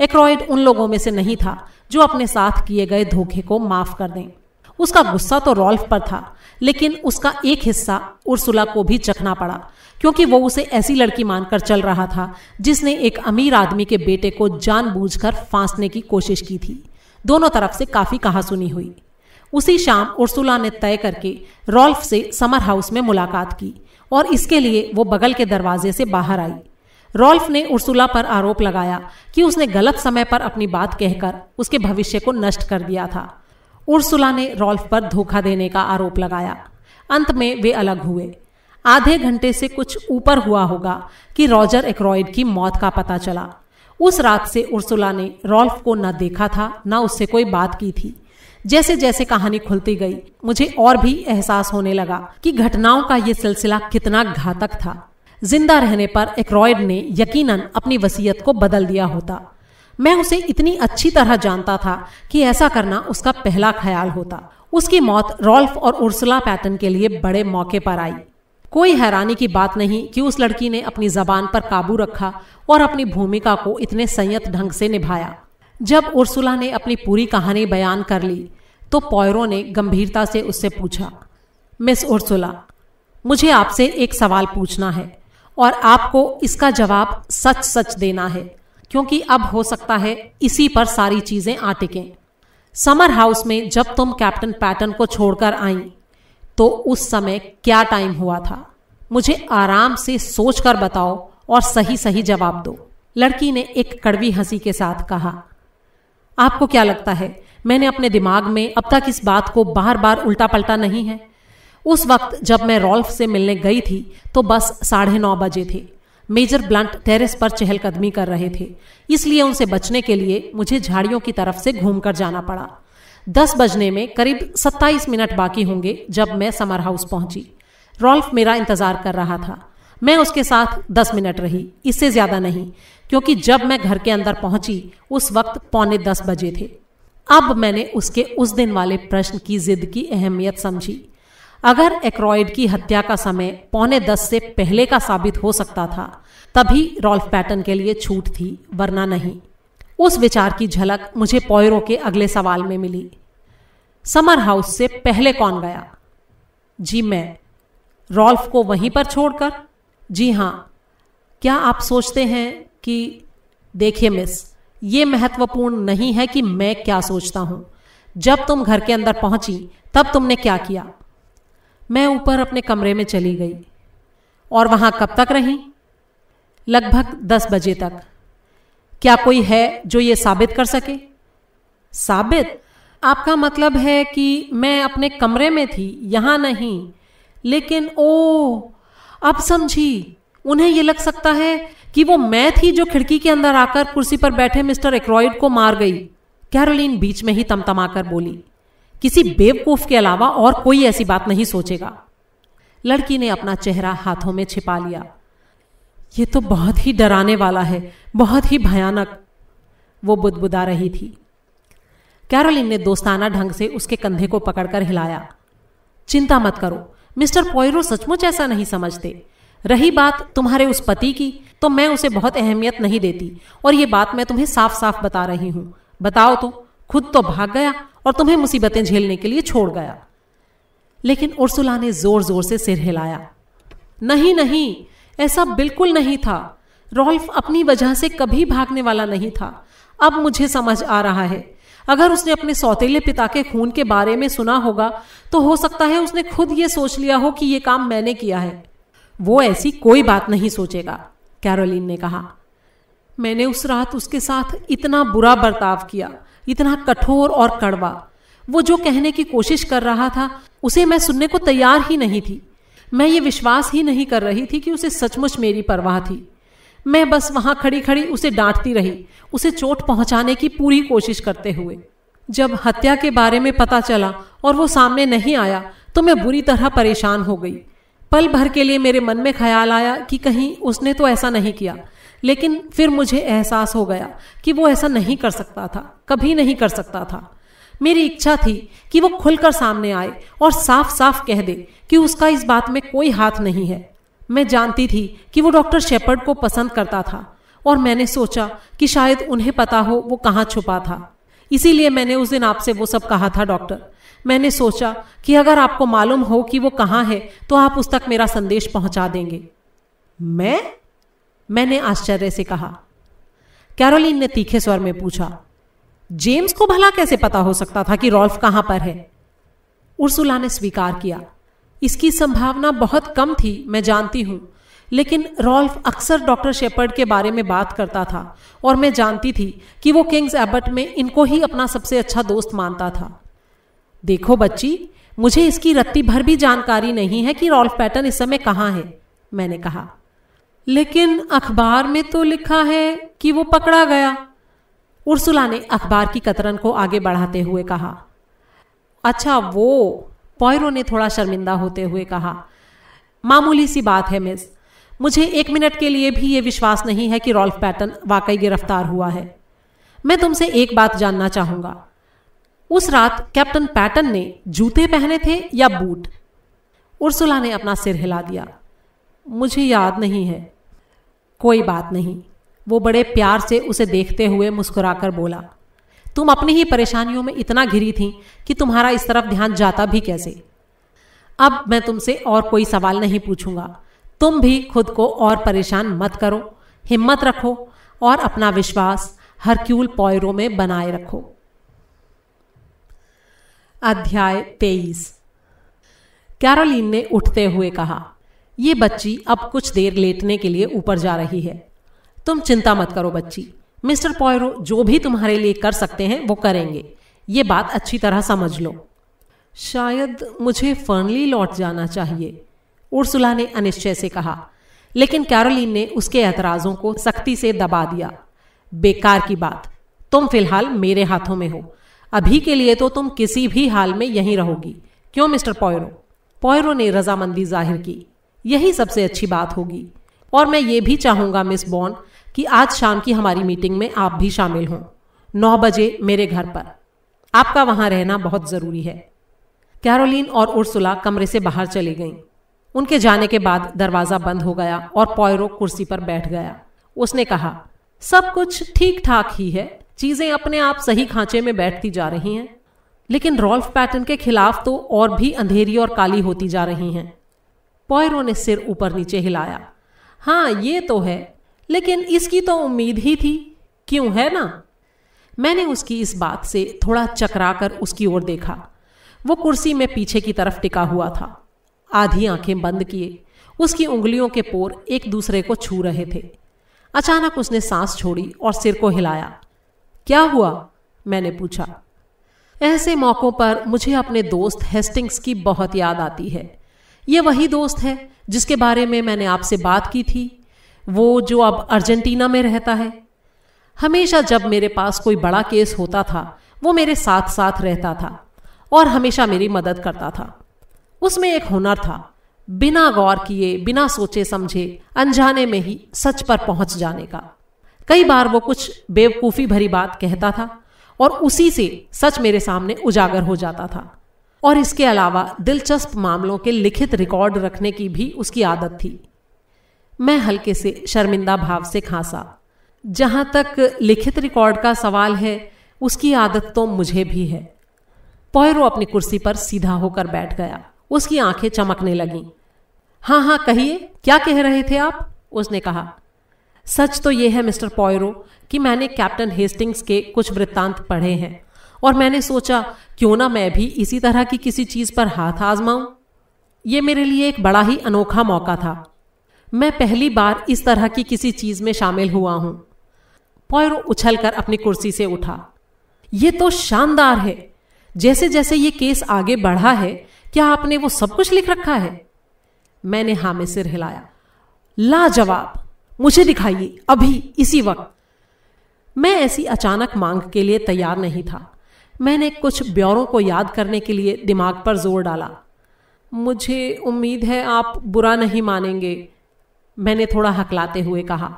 एक्रॉइड उन लोगों में से नहीं था जो अपने साथ किए गए धोखे को माफ कर दें उसका गुस्सा तो रॉल्फ पर था लेकिन उसका एक हिस्सा उर्सुला को भी चखना पड़ा क्योंकि वो उसे ऐसी लड़की मानकर चल रहा था जिसने एक अमीर आदमी के बेटे को जानबूझकर फांसने की कोशिश की थी दोनों तरफ से काफी कहासुनी हुई उसी शाम उर्सुला ने तय करके रॉल्फ से समर हाउस में मुलाकात की और इसके लिए वो बगल के दरवाजे से बाहर आई रॉल्फ ने उर्सुला पर आरोप लगाया कि उसने गलत समय पर अपनी बात कहकर उसके भविष्य को नष्ट कर दिया था उर्सुला ने रॉल्फ पर धोखा देने का आरोप लगाया अंत में वे अलग हुए आधे घंटे से कुछ ऊपर हुआ होगा कि रॉजर एक्रॉयड की मौत का पता चला उस रात से उर्सुला ने रॉल्फ को न देखा था न उससे कोई बात की थी जैसे जैसे कहानी खुलती गई मुझे और भी एहसास होने लगा कि घटनाओं का ये सिलसिला कितना घातक था जिंदा रहने पर एक्रॉयड ने यकीनन अपनी वसीयत को बदल दिया होता मैं उसे इतनी अच्छी तरह जानता था कि ऐसा करना उसका पहला ख्याल होता उसकी मौत रॉल्फ और उर्सला पैटर्न के लिए बड़े मौके पर आई कोई हैरानी की बात नहीं कि उस लड़की ने अपनी जबान पर काबू रखा और अपनी भूमिका को इतने संयत ढंग से निभाया जब उर्सुला ने अपनी पूरी कहानी बयान कर ली तो पॉयरो ने गंभीरता से उससे पूछा मिस उर्सुला मुझे आपसे एक सवाल पूछना है और आपको इसका जवाब सच सच देना है क्योंकि अब हो सकता है इसी पर सारी चीजें आ टिकें समर हाउस में जब तुम कैप्टन पैटर्न को छोड़कर आई तो उस समय क्या टाइम हुआ था मुझे आराम से सोच कर बताओ और सही सही जवाब दो लड़की ने एक कड़वी हंसी के साथ कहा आपको क्या लगता है मैंने अपने दिमाग में अब तक इस बात को बार बार उल्टा पलटा नहीं है उस वक्त जब मैं रॉल्फ से मिलने गई थी तो बस साढ़े नौ बजे थे मेजर ब्लंट टेरेस पर चहलकदमी कर रहे थे इसलिए उनसे बचने के लिए मुझे झाड़ियों की तरफ से घूमकर जाना पड़ा दस बजने में करीब सत्ताईस मिनट बाकी होंगे जब मैं समर हाउस पहुंची रॉल्फ मेरा इंतजार कर रहा था मैं उसके साथ दस मिनट रही इससे ज्यादा नहीं क्योंकि जब मैं घर के अंदर पहुंची उस वक्त पौने दस बजे थे अब मैंने उसके उस दिन वाले प्रश्न की जिद की अहमियत समझी अगर एक्रॉयड की हत्या का समय पौने दस से पहले का साबित हो सकता था तभी रॉल्फ पैटर्न के लिए छूट थी वरना नहीं उस विचार की झलक मुझे पॉयरो के अगले सवाल में मिली समर हाउस से पहले कौन गया जी मैं रॉल्फ को वहीं पर छोड़कर जी हाँ क्या आप सोचते हैं कि देखिए मिस ये महत्वपूर्ण नहीं है कि मैं क्या सोचता हूं जब तुम घर के अंदर पहुंची तब तुमने क्या किया मैं ऊपर अपने कमरे में चली गई और वहां कब तक रही लगभग दस बजे तक क्या कोई है जो ये साबित कर सके साबित आपका मतलब है कि मैं अपने कमरे में थी यहां नहीं लेकिन ओ अब समझी उन्हें यह लग सकता है कि वो मैं थी जो खिड़की के अंदर आकर कुर्सी पर बैठे मिस्टर एक्रॉयड को मार गई कैरोलिन बीच में ही तमतमाकर बोली किसी बेवकूफ के अलावा और कोई ऐसी बात नहीं सोचेगा लड़की ने अपना चेहरा हाथों में छिपा लिया ये तो बहुत ही डराने वाला है बहुत ही भयानक वो बुदबुदा रही थी कैरोलिन ने दोस्ताना ढंग से उसके कंधे को पकड़कर हिलाया चिंता मत करो मिस्टर पोयरो सचमुच ऐसा नहीं समझते रही बात तुम्हारे उस पति की तो मैं उसे बहुत अहमियत नहीं देती और ये बात मैं तुम्हें साफ साफ बता रही हूं बताओ तो खुद तो भाग गया और तुम्हें मुसीबतें झेलने के लिए छोड़ गया लेकिन उर्सुला ने जोर जोर से सिर हिलाया नहीं नहीं ऐसा बिल्कुल नहीं था रोल्फ अपनी वजह से कभी भागने वाला नहीं था अब मुझे समझ आ रहा है अगर उसने अपने सौतेले पिता के खून के बारे में सुना होगा तो हो सकता है उसने खुद ये सोच लिया हो कि ये काम मैंने किया है वो ऐसी कोई बात नहीं सोचेगा कैरोलिन ने कहा मैंने उस रात उसके साथ इतना बुरा बर्ताव किया इतना कठोर और कड़वा वो जो कहने की कोशिश कर रहा था उसे मैं सुनने को तैयार ही नहीं थी मैं ये विश्वास ही नहीं कर रही थी कि उसे सचमुच मेरी परवाह थी मैं बस वहां खड़ी खड़ी उसे डांटती रही उसे चोट पहुंचाने की पूरी कोशिश करते हुए जब हत्या के बारे में पता चला और वो सामने नहीं आया तो मैं बुरी तरह परेशान हो गई पल भर के लिए मेरे मन में ख्याल आया कि कहीं उसने तो ऐसा नहीं किया लेकिन फिर मुझे एहसास हो गया कि वो ऐसा नहीं कर सकता था कभी नहीं कर सकता था मेरी इच्छा थी कि वो खुलकर सामने आए और साफ साफ कह दे कि उसका इस बात में कोई हाथ नहीं है मैं जानती थी कि वो डॉक्टर शेपर्ड को पसंद करता था और मैंने सोचा कि शायद उन्हें पता हो वो कहाँ छुपा था इसीलिए मैंने उस दिन आपसे वो सब कहा था डॉक्टर मैंने सोचा कि अगर आपको मालूम हो कि वो कहाँ है तो आप उस तक मेरा संदेश पहुंचा देंगे मैं मैंने आश्चर्य से कहा कैरोलिन ने तीखे स्वर में पूछा जेम्स को भला कैसे पता हो सकता था कि रॉल्फ कहां पर है उर्सुला ने स्वीकार किया इसकी संभावना बहुत कम थी मैं जानती हूँ लेकिन रॉल्फ अक्सर डॉक्टर शेपर्ड के बारे में बात करता था और मैं जानती थी कि वो किंग्स एबर्ट में इनको ही अपना सबसे अच्छा दोस्त मानता था देखो बच्ची मुझे इसकी रत्ती भर भी जानकारी नहीं है कि रॉल्फ पैटर्न इस समय कहाँ है मैंने कहा लेकिन अखबार में तो लिखा है कि वो पकड़ा गया उर्सुला ने अखबार की कतरन को आगे बढ़ाते हुए कहा अच्छा वो पॉयरो ने थोड़ा शर्मिंदा होते हुए कहा मामूली सी बात है मिस मुझे एक मिनट के लिए भी ये विश्वास नहीं है कि रॉल्फ पैटर्न वाकई गिरफ्तार हुआ है मैं तुमसे एक बात जानना चाहूंगा उस रात कैप्टन पैटर्न ने जूते पहने थे या बूट उर्सुला ने अपना सिर हिला दिया मुझे याद नहीं है कोई बात नहीं वो बड़े प्यार से उसे देखते हुए मुस्कुराकर बोला तुम अपनी ही परेशानियों में इतना घिरी थी कि तुम्हारा इस तरफ ध्यान जाता भी कैसे अब मैं तुमसे और कोई सवाल नहीं पूछूंगा तुम भी खुद को और परेशान मत करो हिम्मत रखो और अपना विश्वास हरक्यूल पॉयरो में बनाए रखो अध्याय तेईस कैरोलिन ने उठते हुए कहा यह बच्ची अब कुछ देर लेटने के लिए ऊपर जा रही है तुम चिंता मत करो बच्ची मिस्टर पॉयरो जो भी तुम्हारे लिए कर सकते हैं वो करेंगे ये बात अच्छी तरह समझ लो शायद मुझे फर्नली लौट जाना चाहिए उर्सुला ने अनिश्चय से कहा लेकिन कैरोलिन ने उसके एतराजों को सख्ती से दबा दिया बेकार की बात तुम फिलहाल मेरे हाथों में हो अभी के लिए तो तुम किसी भी हाल में यहीं रहोगी क्यों मिस्टर पॉयरो पॉयरो ने रजामंदी जाहिर की यही सबसे अच्छी बात होगी और मैं ये भी चाहूंगा मिस बॉन्ड कि आज शाम की हमारी मीटिंग में आप भी शामिल हों नौ बजे मेरे घर पर आपका वहां रहना बहुत जरूरी है कैरोलिन और उर्सुला कमरे से बाहर चली गईं। उनके जाने के बाद दरवाजा बंद हो गया और पॉयरो कुर्सी पर बैठ गया उसने कहा सब कुछ ठीक ठाक ही है चीजें अपने आप सही खांचे में बैठती जा रही हैं लेकिन रॉल्फ पैटर्न के खिलाफ तो और भी अंधेरी और काली होती जा रही हैं पॉयरो ने सिर ऊपर नीचे हिलाया हाँ ये तो है लेकिन इसकी तो उम्मीद ही थी क्यों है ना मैंने उसकी इस बात से थोड़ा चकरा कर उसकी ओर देखा वो कुर्सी में पीछे की तरफ टिका हुआ था आधी आंखें बंद किए उसकी उंगलियों के पोर एक दूसरे को छू रहे थे अचानक उसने सांस छोड़ी और सिर को हिलाया क्या हुआ मैंने पूछा ऐसे मौक़ों पर मुझे अपने दोस्त हेस्टिंग्स की बहुत याद आती है ये वही दोस्त है जिसके बारे में मैंने आपसे बात की थी वो जो अब अर्जेंटीना में रहता है हमेशा जब मेरे पास कोई बड़ा केस होता था वो मेरे साथ साथ रहता था और हमेशा मेरी मदद करता था उसमें एक हुनर था बिना गौर किए बिना सोचे समझे अनजाने में ही सच पर पहुंच जाने का कई बार वो कुछ बेवकूफ़ी भरी बात कहता था और उसी से सच मेरे सामने उजागर हो जाता था और इसके अलावा दिलचस्प मामलों के लिखित रिकॉर्ड रखने की भी उसकी आदत थी मैं हल्के से शर्मिंदा भाव से खांसा जहां तक लिखित रिकॉर्ड का सवाल है उसकी आदत तो मुझे भी है पोयरो अपनी कुर्सी पर सीधा होकर बैठ गया उसकी आंखें चमकने लगीं हाँ हाँ कहिए क्या कह रहे थे आप उसने कहा सच तो यह है मिस्टर पोयरो कि मैंने कैप्टन हेस्टिंग्स के कुछ वृत्तांत पढ़े हैं और मैंने सोचा क्यों ना मैं भी इसी तरह की किसी चीज पर हाथ आजमाऊं ये मेरे लिए एक बड़ा ही अनोखा मौका था मैं पहली बार इस तरह की किसी चीज में शामिल हुआ हूं उछल उछलकर अपनी कुर्सी से उठा ये तो शानदार है जैसे जैसे ये केस आगे बढ़ा है क्या आपने वो सब कुछ लिख रखा है मैंने हा में सिर हिलाया लाजवाब मुझे दिखाइए अभी इसी वक्त मैं ऐसी अचानक मांग के लिए तैयार नहीं था मैंने कुछ ब्यौरों को याद करने के लिए दिमाग पर जोर डाला मुझे उम्मीद है आप बुरा नहीं मानेंगे मैंने थोड़ा हकलाते हुए कहा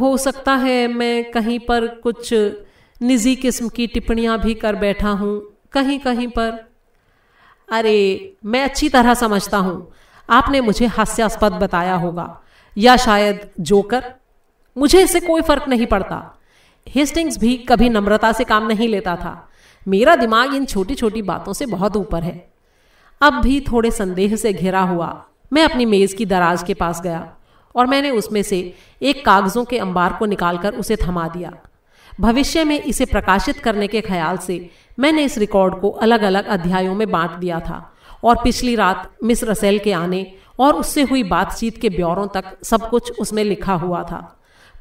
हो सकता है मैं कहीं पर कुछ निजी किस्म की टिप्पणियां भी कर बैठा हूं कहीं कहीं पर अरे मैं अच्छी तरह समझता हूं आपने मुझे हास्यास्पद बताया होगा या शायद जोकर मुझे इससे कोई फर्क नहीं पड़ता हेस्टिंग्स भी कभी नम्रता से काम नहीं लेता था मेरा दिमाग इन छोटी छोटी बातों से बहुत ऊपर है अब भी थोड़े संदेह से घिरा हुआ मैं अपनी मेज की दराज के पास गया और मैंने उसमें से एक कागजों के अंबार को निकालकर उसे थमा दिया भविष्य में इसे प्रकाशित करने के ख्याल से मैंने इस रिकॉर्ड को अलग अलग अध्यायों में बांट दिया था और पिछली रात मिस रसेल के आने और उससे हुई बातचीत के ब्यौरों तक सब कुछ उसमें लिखा हुआ था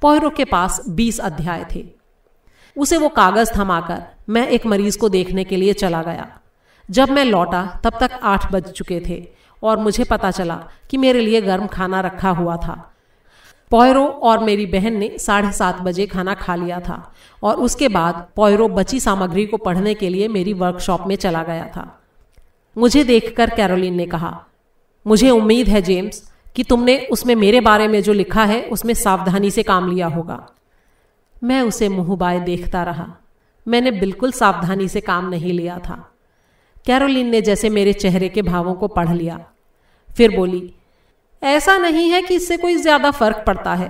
पोहरो के पास बीस अध्याय थे उसे वो कागज थमाकर मैं एक मरीज को देखने के लिए चला गया जब मैं लौटा तब तक आठ बज चुके थे और मुझे पता चला कि मेरे लिए गर्म खाना रखा हुआ था पॉयरो और मेरी बहन ने साढ़े सात बजे खाना खा लिया था और उसके बाद पॉयरो बची सामग्री को पढ़ने के लिए मेरी वर्कशॉप में चला गया था मुझे देखकर कैरोलिन ने कहा मुझे उम्मीद है जेम्स कि तुमने उसमें मेरे बारे में जो लिखा है उसमें सावधानी से काम लिया होगा मैं उसे मुंह बाय देखता रहा मैंने बिल्कुल सावधानी से काम नहीं लिया था कैरोलिन ने जैसे मेरे चेहरे के भावों को पढ़ लिया फिर बोली ऐसा नहीं है कि इससे कोई ज्यादा फर्क पड़ता है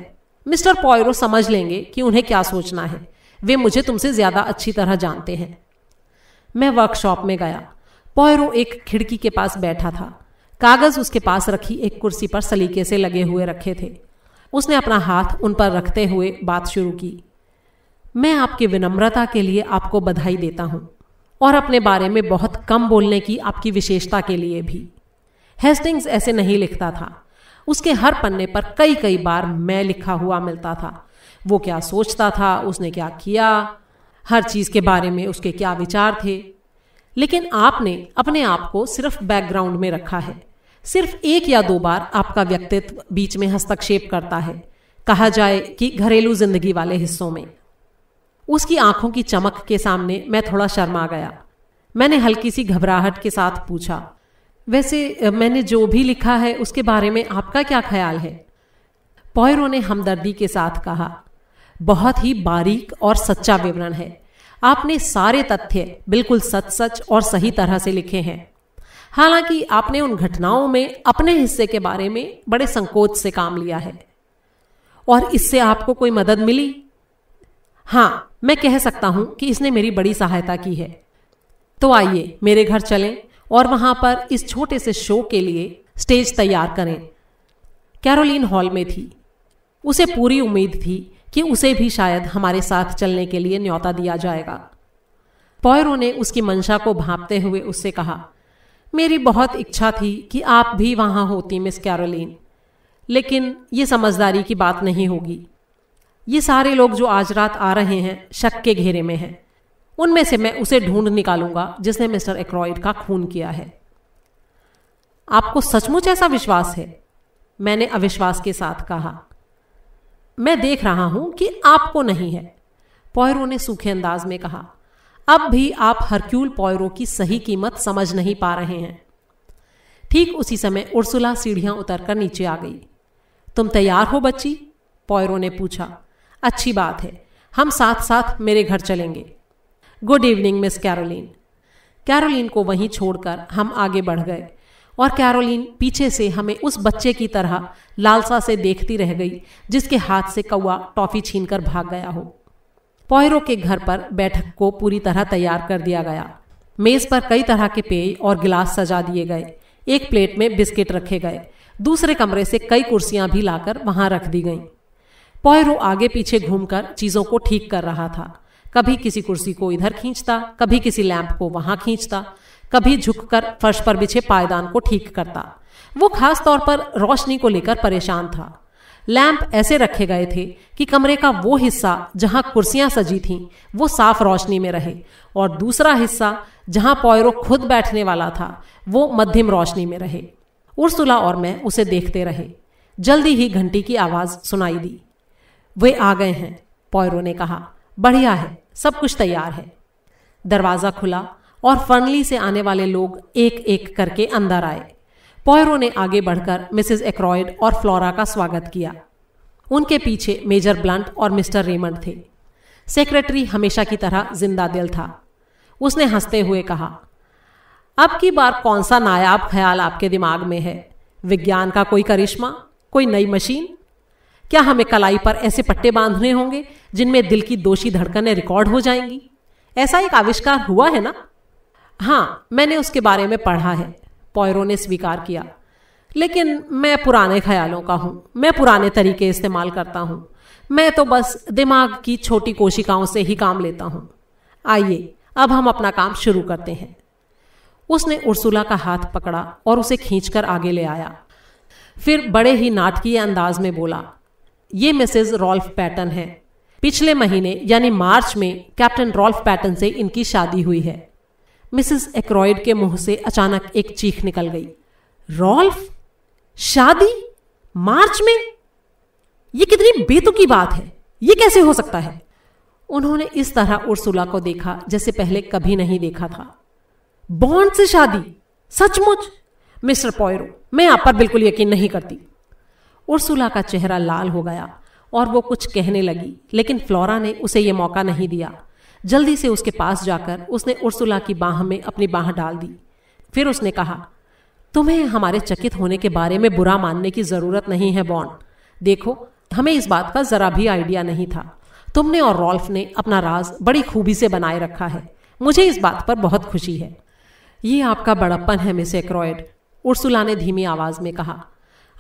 मिस्टर पॉयरो समझ लेंगे कि उन्हें क्या सोचना है वे मुझे तुमसे ज्यादा अच्छी तरह जानते हैं मैं वर्कशॉप में गया पॉयरो एक खिड़की के पास बैठा था कागज उसके पास रखी एक कुर्सी पर सलीके से लगे हुए रखे थे उसने अपना हाथ उन पर रखते हुए बात शुरू की मैं आपकी विनम्रता के लिए आपको बधाई देता हूं और अपने बारे में बहुत कम बोलने की आपकी विशेषता के लिए भी हेस्टिंग्स ऐसे नहीं लिखता था उसके हर पन्ने पर कई कई बार मैं लिखा हुआ मिलता था वो क्या सोचता था उसने क्या किया हर चीज के बारे में उसके क्या विचार थे लेकिन आपने अपने आप को सिर्फ बैकग्राउंड में रखा है सिर्फ एक या दो बार आपका व्यक्तित्व बीच में हस्तक्षेप करता है कहा जाए कि घरेलू जिंदगी वाले हिस्सों में उसकी आंखों की चमक के सामने मैं थोड़ा शर्मा गया मैंने हल्की सी घबराहट के साथ पूछा वैसे मैंने जो भी लिखा है उसके बारे में आपका क्या ख्याल है पॉयरो ने हमदर्दी के साथ कहा बहुत ही बारीक और सच्चा विवरण है आपने सारे तथ्य बिल्कुल सच सच और सही तरह से लिखे हैं हालांकि आपने उन घटनाओं में अपने हिस्से के बारे में बड़े संकोच से काम लिया है और इससे आपको कोई मदद मिली हाँ मैं कह सकता हूं कि इसने मेरी बड़ी सहायता की है तो आइए मेरे घर चलें और वहां पर इस छोटे से शो के लिए स्टेज तैयार करें कैरोलिन हॉल में थी उसे पूरी उम्मीद थी कि उसे भी शायद हमारे साथ चलने के लिए न्योता दिया जाएगा पॉयरो ने उसकी मंशा को भांपते हुए उससे कहा मेरी बहुत इच्छा थी कि आप भी वहां होती मिस कैरोलिन लेकिन ये समझदारी की बात नहीं होगी ये सारे लोग जो आज रात आ रहे हैं शक के घेरे में हैं उनमें से मैं उसे ढूंढ निकालूंगा जिसने मिस्टर एक्रॉइड का खून किया है आपको सचमुच ऐसा विश्वास है मैंने अविश्वास के साथ कहा मैं देख रहा हूं कि आपको नहीं है पौयरो ने सूखे अंदाज में कहा अब भी आप हरक्यूल पौयरो की सही कीमत समझ नहीं पा रहे हैं ठीक उसी समय उर्सुला सीढ़ियां उतरकर नीचे आ गई तुम तैयार हो बच्ची पौयरो ने पूछा अच्छी बात है हम साथ साथ मेरे घर चलेंगे good evening Miss Caroline Caroline को वहीं छोड़कर हम आगे बढ़ गए और कैरोलिन पीछे से हमें उस बच्चे की तरह लालसा से देखती रह गई जिसके हाथ से कौआ टॉफी छीनकर भाग गया हो पॉयरो के घर पर बैठक को पूरी तरह तैयार कर दिया गया मेज पर कई तरह के पेय और गिलास सजा दिए गए एक प्लेट में बिस्किट रखे गए दूसरे कमरे से कई कुर्सियां भी लाकर वहां रख दी गईं। पॉयरो आगे पीछे घूमकर चीजों को ठीक कर रहा था कभी किसी कुर्सी को इधर खींचता कभी किसी लैंप को वहां खींचता कभी झुककर फर्श पर बिछे पायदान को ठीक करता वो खास तौर पर रोशनी को लेकर परेशान था लैंप ऐसे रखे गए थे कि कमरे का वो हिस्सा जहां कुर्सियां सजी थीं वो साफ रोशनी में रहे और दूसरा हिस्सा जहां पॉयरो खुद बैठने वाला था वो मध्यम रोशनी में रहे उर्सुला और मैं उसे देखते रहे जल्दी ही घंटी की आवाज सुनाई दी वे आ गए हैं पॉयरो ने कहा बढ़िया है सब कुछ तैयार है दरवाजा खुला और फर्नली से आने वाले लोग एक एक करके अंदर आए पॉयरो ने आगे बढ़कर मिसेज एक्रॉयड और फ्लोरा का स्वागत किया उनके पीछे मेजर ब्लंट और मिस्टर रेमंड थे सेक्रेटरी हमेशा की तरह जिंदा दिल था उसने हंसते हुए कहा अब की बार कौन सा नायाब ख्याल आपके दिमाग में है विज्ञान का कोई करिश्मा कोई नई मशीन क्या हमें कलाई पर ऐसे पट्टे बांधने होंगे जिनमें दिल की दोषी धड़कनें रिकॉर्ड हो जाएंगी ऐसा एक आविष्कार हुआ है ना हाँ मैंने उसके बारे में पढ़ा है पॉयरो ने स्वीकार किया लेकिन मैं पुराने ख्यालों का हूं मैं पुराने तरीके इस्तेमाल करता हूं मैं तो बस दिमाग की छोटी कोशिकाओं से ही काम लेता हूं आइए अब हम अपना काम शुरू करते हैं उसने उर्सुला का हाथ पकड़ा और उसे खींचकर आगे ले आया फिर बड़े ही नाटकीय अंदाज में बोला ये मिसेज रॉल्फ पैटन है पिछले महीने यानी मार्च में कैप्टन रॉल्फ पैटन से इनकी शादी हुई है मिसेस एक्रॉयड के मुंह से अचानक एक चीख निकल गई रॉल्फ शादी मार्च में ये कितनी बेतुकी बात है ये कैसे हो सकता है उन्होंने इस तरह उर्सुला को देखा जैसे पहले कभी नहीं देखा था बॉन्ड से शादी सचमुच मिस्टर पॉयरो मैं आप पर बिल्कुल यकीन नहीं करती उर्सुला का चेहरा लाल हो गया और वो कुछ कहने लगी लेकिन फ्लोरा ने उसे ये मौका नहीं दिया जल्दी से उसके पास जाकर उसने उर्सुला की बाह में अपनी बाह डाल दी फिर उसने कहा तुम्हें हमारे चकित होने के बारे में बुरा मानने की जरूरत नहीं है बॉन्ड देखो हमें इस बात का जरा भी आइडिया नहीं था तुमने और रॉल्फ ने अपना राज बड़ी खूबी से बनाए रखा है मुझे इस बात पर बहुत खुशी है ये आपका बड़प्पन है मिस एक्रॉयड उर्सुला ने धीमी आवाज में कहा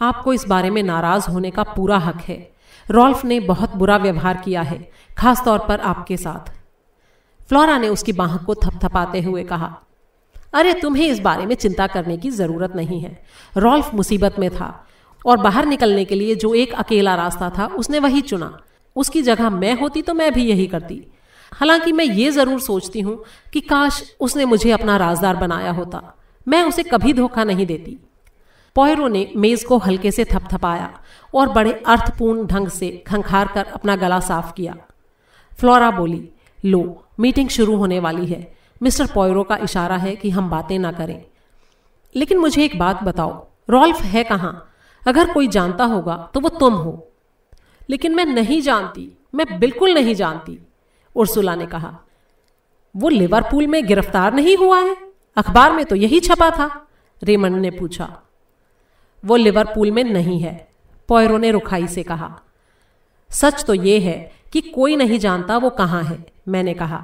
आपको इस बारे में नाराज होने का पूरा हक है रॉल्फ ने बहुत बुरा व्यवहार किया है खास तौर पर आपके साथ फ्लोरा ने उसकी बाह को थपथपाते हुए कहा अरे तुम्हें इस बारे में चिंता करने की जरूरत नहीं है रॉल्फ मुसीबत में था और बाहर निकलने के लिए जो एक अकेला रास्ता था उसने वही चुना उसकी जगह मैं होती तो मैं भी यही करती हालांकि मैं ये जरूर सोचती हूं कि काश उसने मुझे अपना राजदार बनाया होता मैं उसे कभी धोखा नहीं देती पोयरो ने मेज को हल्के से थपथपाया और बड़े अर्थपूर्ण ढंग से खंखार कर अपना गला साफ किया फ्लोरा बोली लो मीटिंग शुरू होने वाली है मिस्टर पोयरो का इशारा है कि हम बातें ना करें लेकिन मुझे एक बात बताओ रॉल्फ है कहाँ अगर कोई जानता होगा तो वो तुम हो लेकिन मैं नहीं जानती मैं बिल्कुल नहीं जानती उर्सुला ने कहा वो लिवरपूल में गिरफ्तार नहीं हुआ है अखबार में तो यही छपा था रेमंड ने पूछा वो लिवरपूल में नहीं है पॉयरो ने रुखाई से कहा सच तो ये है कि कोई नहीं जानता वो कहां है मैंने कहा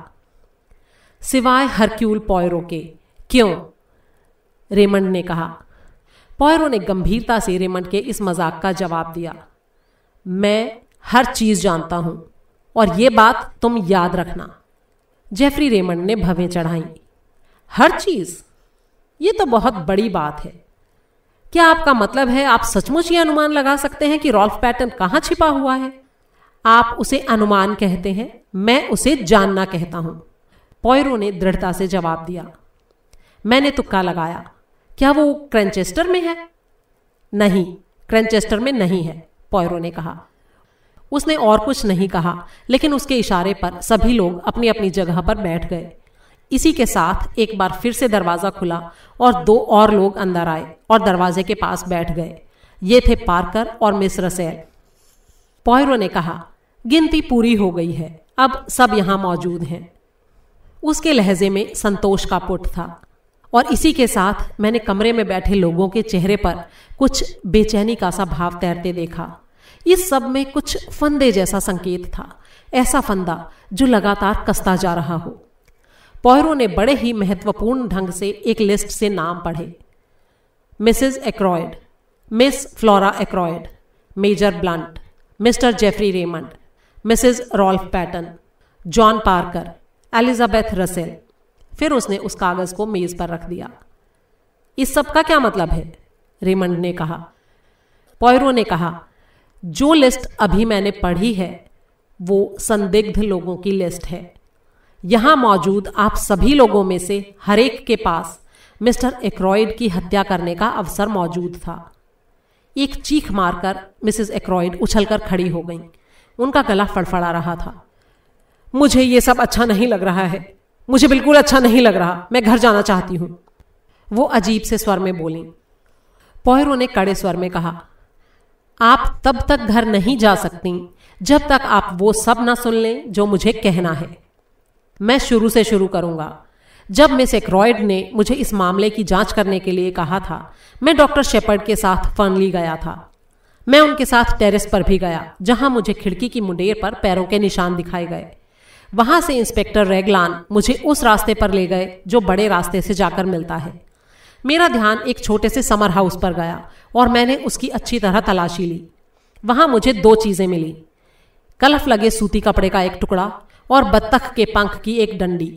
सिवाय हरक्यूल पॉयरो के क्यों रेमंड ने कहा पोयरो ने गंभीरता से रेमंड के इस मजाक का जवाब दिया मैं हर चीज जानता हूं और ये बात तुम याद रखना जेफरी रेमंड ने भवें चढ़ाई हर चीज ये तो बहुत बड़ी बात है क्या आपका मतलब है आप सचमुच ये अनुमान लगा सकते हैं कि रॉल्फ पैटर्न कहां छिपा हुआ है आप उसे अनुमान कहते हैं मैं उसे जानना कहता हूं पॉयरो ने दृढ़ता से जवाब दिया मैंने तुक्का लगाया क्या वो क्रेंचेस्टर में है नहीं क्रेंचेस्टर में नहीं है पॉयरो ने कहा उसने और कुछ नहीं कहा लेकिन उसके इशारे पर सभी लोग अपनी अपनी जगह पर बैठ गए इसी के साथ एक बार फिर से दरवाजा खुला और दो और लोग अंदर आए और दरवाजे के पास बैठ गए ये थे पार्कर और मिस रसेल पॉयरो ने कहा गिनती पूरी हो गई है अब सब यहां मौजूद हैं उसके लहजे में संतोष का पुट था और इसी के साथ मैंने कमरे में बैठे लोगों के चेहरे पर कुछ बेचैनी का सा भाव तैरते देखा इस सब में कुछ फंदे जैसा संकेत था ऐसा फंदा जो लगातार कसता जा रहा हो पौरो ने बड़े ही महत्वपूर्ण ढंग से एक लिस्ट से नाम पढ़े Mrs Ackroyd Miss Flora Ackroyd Major Blunt Mr Geoffrey Raymond Mrs Ralph Paton John Parker Elizabeth Russell फिर उसने उस कागज को मेज पर रख दिया इस सब का क्या मतलब है रेमंड ने कहा पॉयरो ने कहा जो लिस्ट अभी मैंने पढ़ी है वो संदिग्ध लोगों की लिस्ट है यहां मौजूद आप सभी लोगों में से हरेक के पास मिस्टर एक्रॉयड की हत्या करने का अवसर मौजूद था एक चीख मारकर मिसेस एक्रॉयड उछलकर खड़ी हो गईं। उनका गला फड़फड़ा रहा था मुझे ये सब अच्छा नहीं लग रहा है मुझे बिल्कुल अच्छा नहीं लग रहा मैं घर जाना चाहती हूं वो अजीब से स्वर में बोली पोहरों ने कड़े स्वर में कहा आप तब तक घर नहीं जा सकती जब तक आप वो सब ना सुन लें जो मुझे कहना है मैं शुरू से शुरू करूंगा जब मिस एक्रॉयड ने मुझे इस मामले की जांच करने के लिए कहा था मैं डॉक्टर शेपर्ड के साथ फनली गया था मैं उनके साथ टेरेस पर भी गया जहां मुझे खिड़की की मुंडेर पर पैरों के निशान दिखाए गए वहां से इंस्पेक्टर रेगलान मुझे उस रास्ते पर ले गए जो बड़े रास्ते से जाकर मिलता है मेरा ध्यान एक छोटे से समर हाउस पर गया और मैंने उसकी अच्छी तरह तलाशी ली वहां मुझे दो चीजें मिली कलफ लगे सूती कपड़े का एक टुकड़ा और बत्तख के पंख की एक डंडी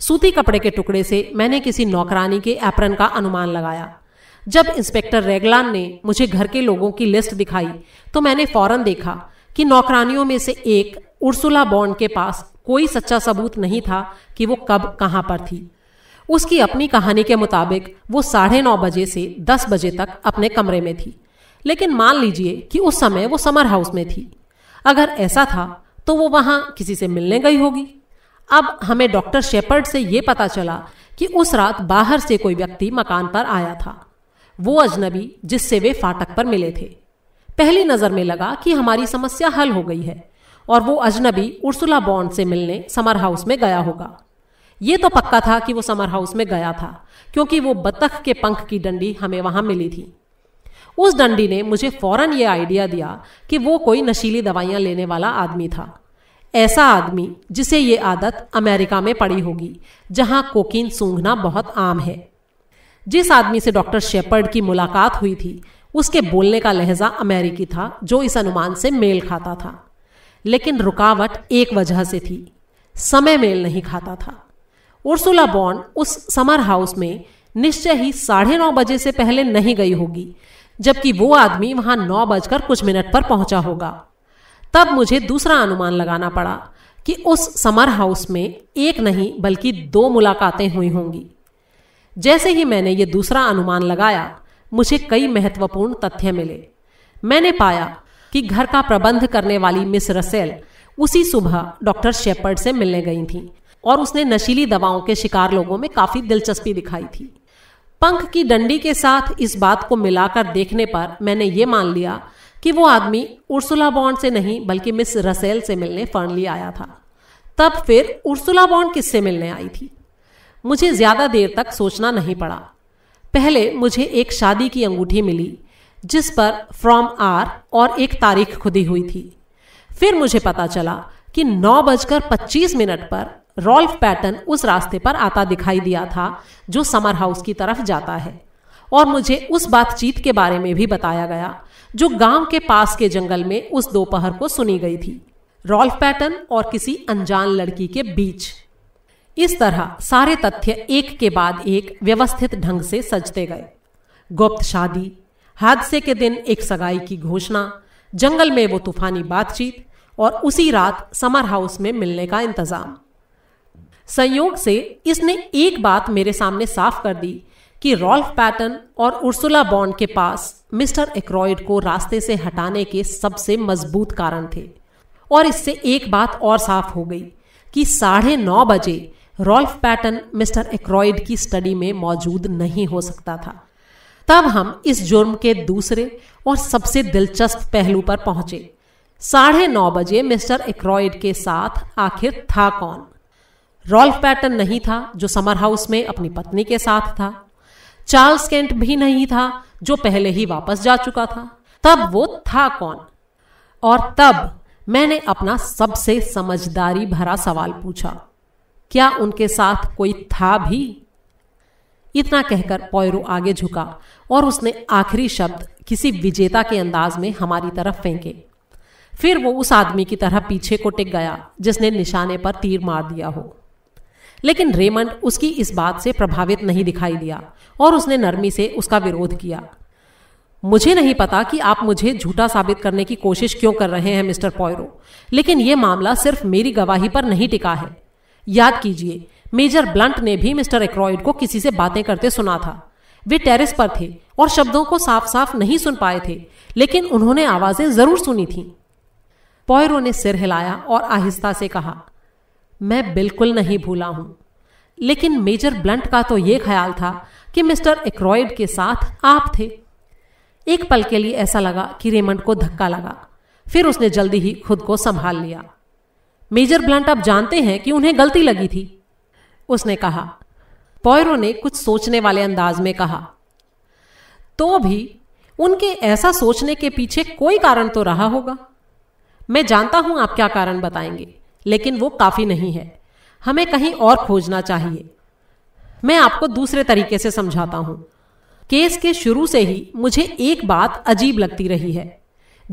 सूती कपड़े के टुकड़े से मैंने किसी नौकरानी के एप्रन का अनुमान लगाया जब इंस्पेक्टर रेगलान ने मुझे घर के लोगों की लिस्ट दिखाई तो मैंने फौरन देखा कि नौकरानियों में से एक उर्सुला बॉन्ड के पास कोई सच्चा सबूत नहीं था कि वो कब कहाँ पर थी उसकी अपनी कहानी के मुताबिक वो साढ़े नौ बजे से दस बजे तक अपने कमरे में थी लेकिन मान लीजिए कि उस समय वो समर हाउस में थी अगर ऐसा था तो वो वहां किसी से मिलने गई होगी अब हमें डॉक्टर शेपर्ड से ये पता चला कि उस रात बाहर से कोई व्यक्ति मकान पर आया था वो अजनबी जिससे वे फाटक पर मिले थे पहली नजर में लगा कि हमारी समस्या हल हो गई है और वो अजनबी उर्सुला बॉन्ड से मिलने समर हाउस में गया होगा ये तो पक्का था कि वो समर हाउस में गया था क्योंकि वो बतख के पंख की डंडी हमें वहां मिली थी उस डंडी ने मुझे फौरन ये आइडिया दिया कि वो कोई नशीली दवाइयाँ लेने वाला आदमी था ऐसा आदमी जिसे ये आदत अमेरिका में पड़ी होगी जहाँ कोकीन सूंघना बहुत आम है जिस आदमी से डॉक्टर शेपर्ड की मुलाकात हुई थी उसके बोलने का लहजा अमेरिकी था जो इस अनुमान से मेल खाता था लेकिन रुकावट एक वजह से थी समय मेल नहीं खाता था उर्सुला बॉन्ड उस समर हाउस में निश्चय ही साढ़े नौ बजे से पहले नहीं गई होगी जबकि वो आदमी वहां नौ बजकर कुछ मिनट पर पहुंचा होगा तब मुझे दूसरा अनुमान लगाना पड़ा कि उस समर हाउस में एक नहीं बल्कि दो मुलाकातें हुई होंगी जैसे ही मैंने ये दूसरा अनुमान लगाया मुझे कई महत्वपूर्ण तथ्य मिले मैंने पाया कि घर का प्रबंध करने वाली मिस रसेल उसी सुबह डॉक्टर शेपर्ड से मिलने गई थी और उसने नशीली दवाओं के शिकार लोगों में काफी दिलचस्पी दिखाई थी पंख की डंडी के साथ इस बात को मिलाकर देखने पर मैंने ये मान लिया कि वो आदमी उर्सुला बॉन्ड से नहीं बल्कि मिस रसेल से मिलने फर्नली आया था तब फिर उर्सुला बॉन्ड किससे मिलने आई थी मुझे ज्यादा देर तक सोचना नहीं पड़ा पहले मुझे एक शादी की अंगूठी मिली जिस पर फ्रॉम आर और एक तारीख खुदी हुई थी फिर मुझे पता चला कि नौ बजकर पच्चीस मिनट पर रॉल्फ पैटर्न उस रास्ते पर आता दिखाई दिया था जो समर हाउस की तरफ जाता है और मुझे उस बातचीत के बारे में भी बताया गया जो गांव के पास के जंगल में उस दोपहर को सुनी गई थी रॉल्फ पैटर्न और किसी अनजान लड़की के बीच इस तरह सारे तथ्य एक के बाद एक व्यवस्थित ढंग से सजते गए गुप्त शादी हादसे के दिन एक सगाई की घोषणा जंगल में वो तूफानी बातचीत और उसी रात समर हाउस में मिलने का इंतजाम संयोग से इसने एक बात मेरे सामने साफ कर दी कि रॉल्फ पैटर्न और उर्सुला बॉन्ड के पास मिस्टर एक्रॉयड को रास्ते से हटाने के सबसे मजबूत कारण थे और इससे एक बात और साफ हो गई कि साढ़े नौ बजे रॉल्फ पैटर्न मिस्टर एक्रॉयड की स्टडी में मौजूद नहीं हो सकता था तब हम इस जुर्म के दूसरे और सबसे दिलचस्प पहलू पर पहुंचे साढ़े नौ बजे मिस्टर एक्रॉयड के साथ आखिर था कौन रॉल्फ पैटर्न नहीं था जो समर हाउस में अपनी पत्नी के साथ था चार्ल्स केंट भी नहीं था जो पहले ही वापस जा चुका था तब वो था कौन और तब मैंने अपना सबसे समझदारी भरा सवाल पूछा क्या उनके साथ कोई था भी इतना कहकर पॉयरो आगे झुका और उसने आखिरी शब्द किसी विजेता के अंदाज में हमारी तरफ फेंके फिर वो उस आदमी की तरह पीछे को टिक गया जिसने निशाने पर तीर मार दिया हो लेकिन रेमंड उसकी इस बात से प्रभावित नहीं दिखाई दिया और उसने नरमी से उसका विरोध किया मुझे नहीं पता कि आप मुझे झूठा साबित करने की कोशिश क्यों कर रहे हैं मिस्टर पॉयरो लेकिन यह मामला सिर्फ मेरी गवाही पर नहीं टिका है याद कीजिए मेजर ब्लंट ने भी मिस्टर एक्रॉइड को किसी से बातें करते सुना था वे टेरिस पर थे और शब्दों को साफ साफ नहीं सुन पाए थे लेकिन उन्होंने आवाजें जरूर सुनी थी पॉयरो ने सिर हिलाया और आहिस्ता से कहा मैं बिल्कुल नहीं भूला हूं लेकिन मेजर ब्लंट का तो यह ख्याल था कि मिस्टर एक्रॉयड के साथ आप थे एक पल के लिए ऐसा लगा कि रेमंड को धक्का लगा फिर उसने जल्दी ही खुद को संभाल लिया मेजर ब्लंट अब जानते हैं कि उन्हें गलती लगी थी उसने कहा पॉयरो ने कुछ सोचने वाले अंदाज में कहा तो भी उनके ऐसा सोचने के पीछे कोई कारण तो रहा होगा मैं जानता हूं आप क्या कारण बताएंगे लेकिन वो काफ़ी नहीं है हमें कहीं और खोजना चाहिए मैं आपको दूसरे तरीके से समझाता हूं केस के शुरू से ही मुझे एक बात अजीब लगती रही है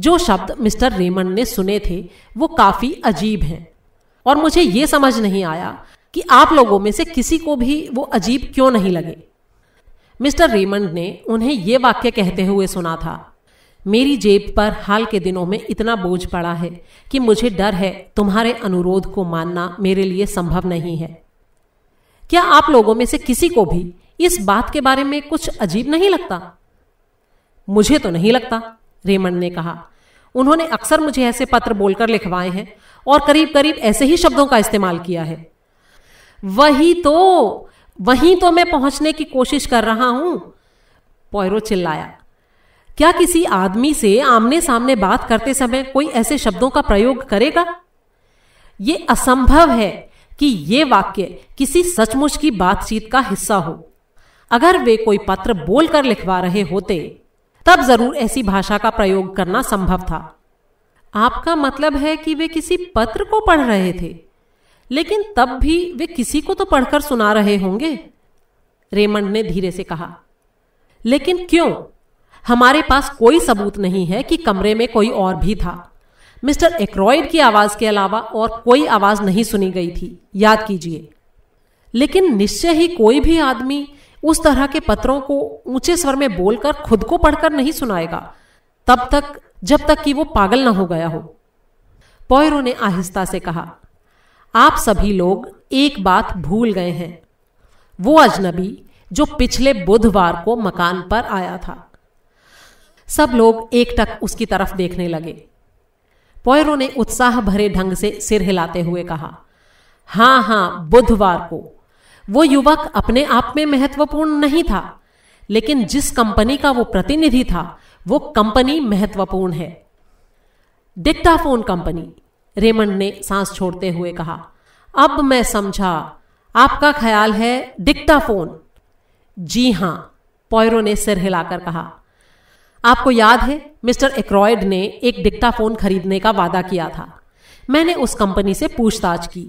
जो शब्द मिस्टर रेमंड ने सुने थे वो काफ़ी अजीब हैं और मुझे ये समझ नहीं आया कि आप लोगों में से किसी को भी वो अजीब क्यों नहीं लगे मिस्टर रेमंड ने उन्हें ये वाक्य कहते हुए सुना था मेरी जेब पर हाल के दिनों में इतना बोझ पड़ा है कि मुझे डर है तुम्हारे अनुरोध को मानना मेरे लिए संभव नहीं है क्या आप लोगों में से किसी को भी इस बात के बारे में कुछ अजीब नहीं लगता मुझे तो नहीं लगता रेमंड ने कहा उन्होंने अक्सर मुझे ऐसे पत्र बोलकर लिखवाए हैं और करीब करीब ऐसे ही शब्दों का इस्तेमाल किया है वही तो वही तो मैं पहुंचने की कोशिश कर रहा हूं पोयरो चिल्लाया क्या किसी आदमी से आमने सामने बात करते समय कोई ऐसे शब्दों का प्रयोग करेगा ये असंभव है कि ये वाक्य किसी सचमुच की बातचीत का हिस्सा हो अगर वे कोई पत्र बोलकर लिखवा रहे होते तब जरूर ऐसी भाषा का प्रयोग करना संभव था आपका मतलब है कि वे किसी पत्र को पढ़ रहे थे लेकिन तब भी वे किसी को तो पढ़कर सुना रहे होंगे रेमंड ने धीरे से कहा लेकिन क्यों हमारे पास कोई सबूत नहीं है कि कमरे में कोई और भी था मिस्टर एक्रॉयड की आवाज के अलावा और कोई आवाज नहीं सुनी गई थी याद कीजिए लेकिन निश्चय ही कोई भी आदमी उस तरह के पत्रों को ऊंचे स्वर में बोलकर खुद को पढ़कर नहीं सुनाएगा तब तक जब तक कि वो पागल ना हो गया हो पोयरो ने आहिस्ता से कहा आप सभी लोग एक बात भूल गए हैं वो अजनबी जो पिछले बुधवार को मकान पर आया था सब लोग एकटक उसकी तरफ देखने लगे पोयरो ने उत्साह भरे ढंग से सिर हिलाते हुए कहा हां हां बुधवार को वो युवक अपने आप में महत्वपूर्ण नहीं था लेकिन जिस कंपनी का वो प्रतिनिधि था वो कंपनी महत्वपूर्ण है डिक्टाफोन कंपनी रेमंड ने सांस छोड़ते हुए कहा अब मैं समझा आपका ख्याल है डिक्टाफोन जी हां पॉयरो ने सिर हिलाकर कहा आपको याद है मिस्टर एक्रॉयड ने एक डिक्टाफोन खरीदने का वादा किया था मैंने उस कंपनी से पूछताछ की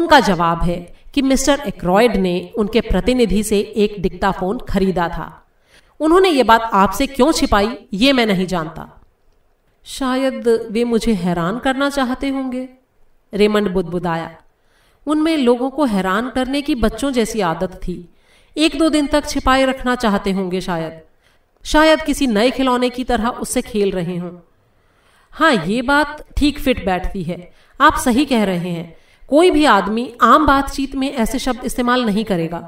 उनका जवाब है कि मिस्टर एक्रॉयड ने उनके प्रतिनिधि से एक डिक्टाफोन खरीदा था उन्होंने ये बात आपसे क्यों छिपाई ये मैं नहीं जानता शायद वे मुझे हैरान करना चाहते होंगे रेमंड बुदबुदाया उनमें लोगों को हैरान करने की बच्चों जैसी आदत थी एक दो दिन तक छिपाए रखना चाहते होंगे शायद शायद किसी नए खिलौने की तरह उससे खेल रहे हों हाँ ये बात ठीक फिट बैठती है आप सही कह रहे हैं कोई भी आदमी आम बातचीत में ऐसे शब्द इस्तेमाल नहीं करेगा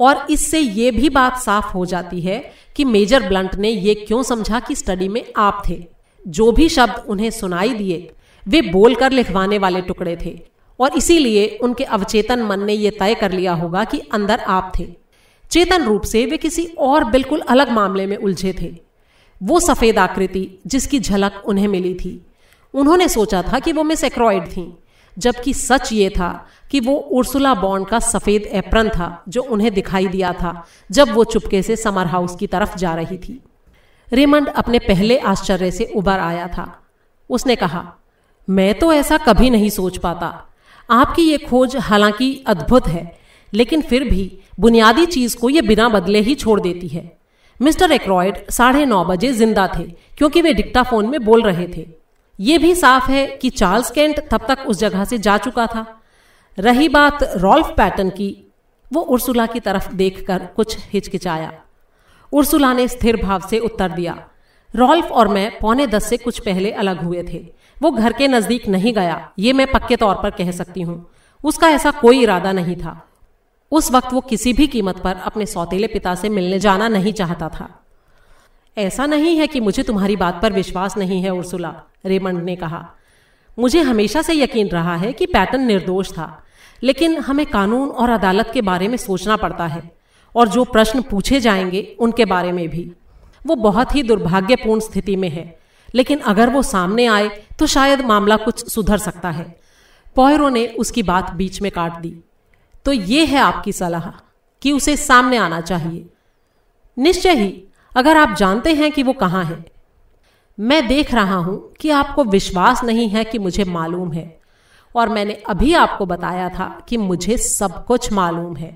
और इससे यह भी बात साफ हो जाती है कि मेजर ब्लंट ने यह क्यों समझा कि स्टडी में आप थे जो भी शब्द उन्हें सुनाई दिए वे बोलकर लिखवाने वाले टुकड़े थे और इसीलिए उनके अवचेतन मन ने यह तय कर लिया होगा कि अंदर आप थे चेतन रूप से वे किसी और बिल्कुल अलग मामले में उलझे थे वो सफ़ेद आकृति जिसकी झलक उन्हें मिली थी उन्होंने सोचा था कि वो मिस एक्रॉइड थी जबकि सच ये था कि वो उर्सुला बॉन्ड का सफ़ेद एप्रन था जो उन्हें दिखाई दिया था जब वो चुपके से समर हाउस की तरफ जा रही थी रेमंड अपने पहले आश्चर्य से उबर आया था उसने कहा मैं तो ऐसा कभी नहीं सोच पाता आपकी ये खोज हालांकि अद्भुत है लेकिन फिर भी बुनियादी चीज को यह बिना बदले ही छोड़ देती है मिस्टर एक्रॉयड साढ़े नौ बजे जिंदा थे क्योंकि वे डिक्टाफोन में बोल रहे थे ये भी साफ है कि चार्ल्स कैंट तब तक उस जगह से जा चुका था रही बात रॉल्फ पैटर्न की वो उर्सुला की तरफ देखकर कुछ हिचकिचाया उर्सुला ने स्थिर भाव से उत्तर दिया रॉल्फ और मैं पौने दस से कुछ पहले अलग हुए थे वो घर के नजदीक नहीं गया ये मैं पक्के तौर पर कह सकती हूँ उसका ऐसा कोई इरादा नहीं था उस वक्त वो किसी भी कीमत पर अपने सौतेले पिता से मिलने जाना नहीं चाहता था ऐसा नहीं है कि मुझे तुम्हारी बात पर विश्वास नहीं है उर्सुला रेमंड ने कहा मुझे हमेशा से यकीन रहा है कि पैटर्न निर्दोष था लेकिन हमें कानून और अदालत के बारे में सोचना पड़ता है और जो प्रश्न पूछे जाएंगे उनके बारे में भी वो बहुत ही दुर्भाग्यपूर्ण स्थिति में है लेकिन अगर वो सामने आए तो शायद मामला कुछ सुधर सकता है पॉयरो ने उसकी बात बीच में काट दी तो ये है आपकी सलाह कि उसे सामने आना चाहिए निश्चय ही अगर आप जानते हैं कि वो कहाँ है मैं देख रहा हूं कि आपको विश्वास नहीं है कि मुझे मालूम है और मैंने अभी आपको बताया था कि मुझे सब कुछ मालूम है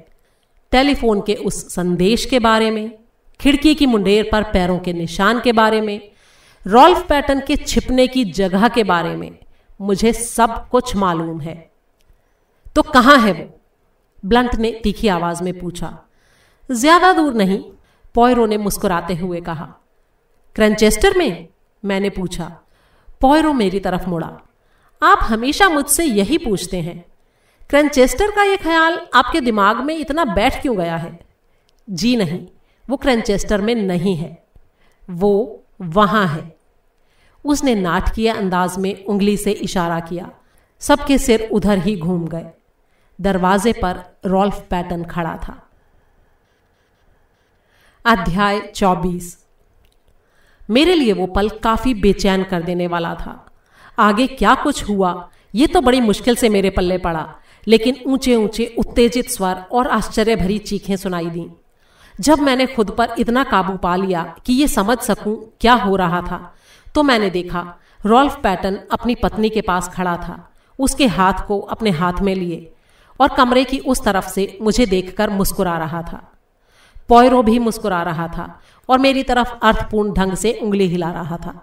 टेलीफोन के उस संदेश के बारे में खिड़की की मुंडेर पर पैरों के निशान के बारे में रॉल्फ पैटर्न के छिपने की जगह के बारे में मुझे सब कुछ मालूम है तो कहाँ है वो ब्लंट ने तीखी आवाज में पूछा ज्यादा दूर नहीं पॉयरो ने मुस्कुराते हुए कहा क्रेंचेस्टर में मैंने पूछा पॉयरो मेरी तरफ मुड़ा आप हमेशा मुझसे यही पूछते हैं क्रैनचेस्टर का यह ख्याल आपके दिमाग में इतना बैठ क्यों गया है जी नहीं वो क्रेंचेस्टर में नहीं है वो वहां है उसने नाटकीय अंदाज में उंगली से इशारा किया सबके सिर उधर ही घूम गए दरवाजे पर रॉल्फ पैटर्न खड़ा था अध्याय 24 मेरे लिए वो पल काफी बेचैन कर देने वाला था आगे क्या कुछ हुआ ये तो बड़ी मुश्किल से मेरे पल्ले पड़ा लेकिन ऊंचे ऊंचे उत्तेजित स्वर और आश्चर्य भरी चीखें सुनाई दी जब मैंने खुद पर इतना काबू पा लिया कि यह समझ सकूं क्या हो रहा था तो मैंने देखा रॉल्फ पैटर्न अपनी पत्नी के पास खड़ा था उसके हाथ को अपने हाथ में लिए और कमरे की उस तरफ से मुझे देखकर मुस्कुरा रहा था पॉयरो भी मुस्कुरा रहा था और मेरी तरफ अर्थपूर्ण ढंग से उंगली हिला रहा था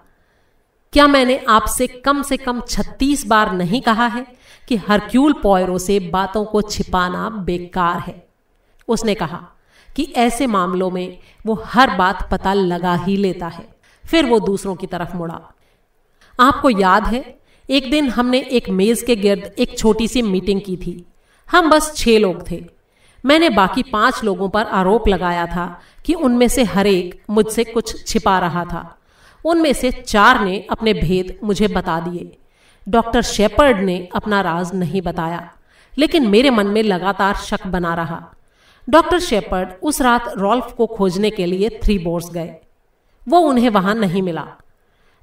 क्या मैंने आपसे कम से कम छत्तीस बार नहीं कहा है कि हरक्यूल पॉयरो से बातों को छिपाना बेकार है उसने कहा कि ऐसे मामलों में वो हर बात पता लगा ही लेता है फिर वो दूसरों की तरफ मुड़ा आपको याद है एक दिन हमने एक मेज के गिर्द एक छोटी सी मीटिंग की थी हम बस छह लोग थे मैंने बाकी पांच लोगों पर आरोप लगाया था कि उनमें से हर एक मुझसे कुछ छिपा रहा था उनमें से चार ने अपने भेद मुझे बता दिए डॉक्टर शेपर्ड ने अपना राज नहीं बताया लेकिन मेरे मन में लगातार शक बना रहा डॉक्टर शेपर्ड उस रात रॉल्फ को खोजने के लिए थ्री बोर्स गए वो उन्हें वहां नहीं मिला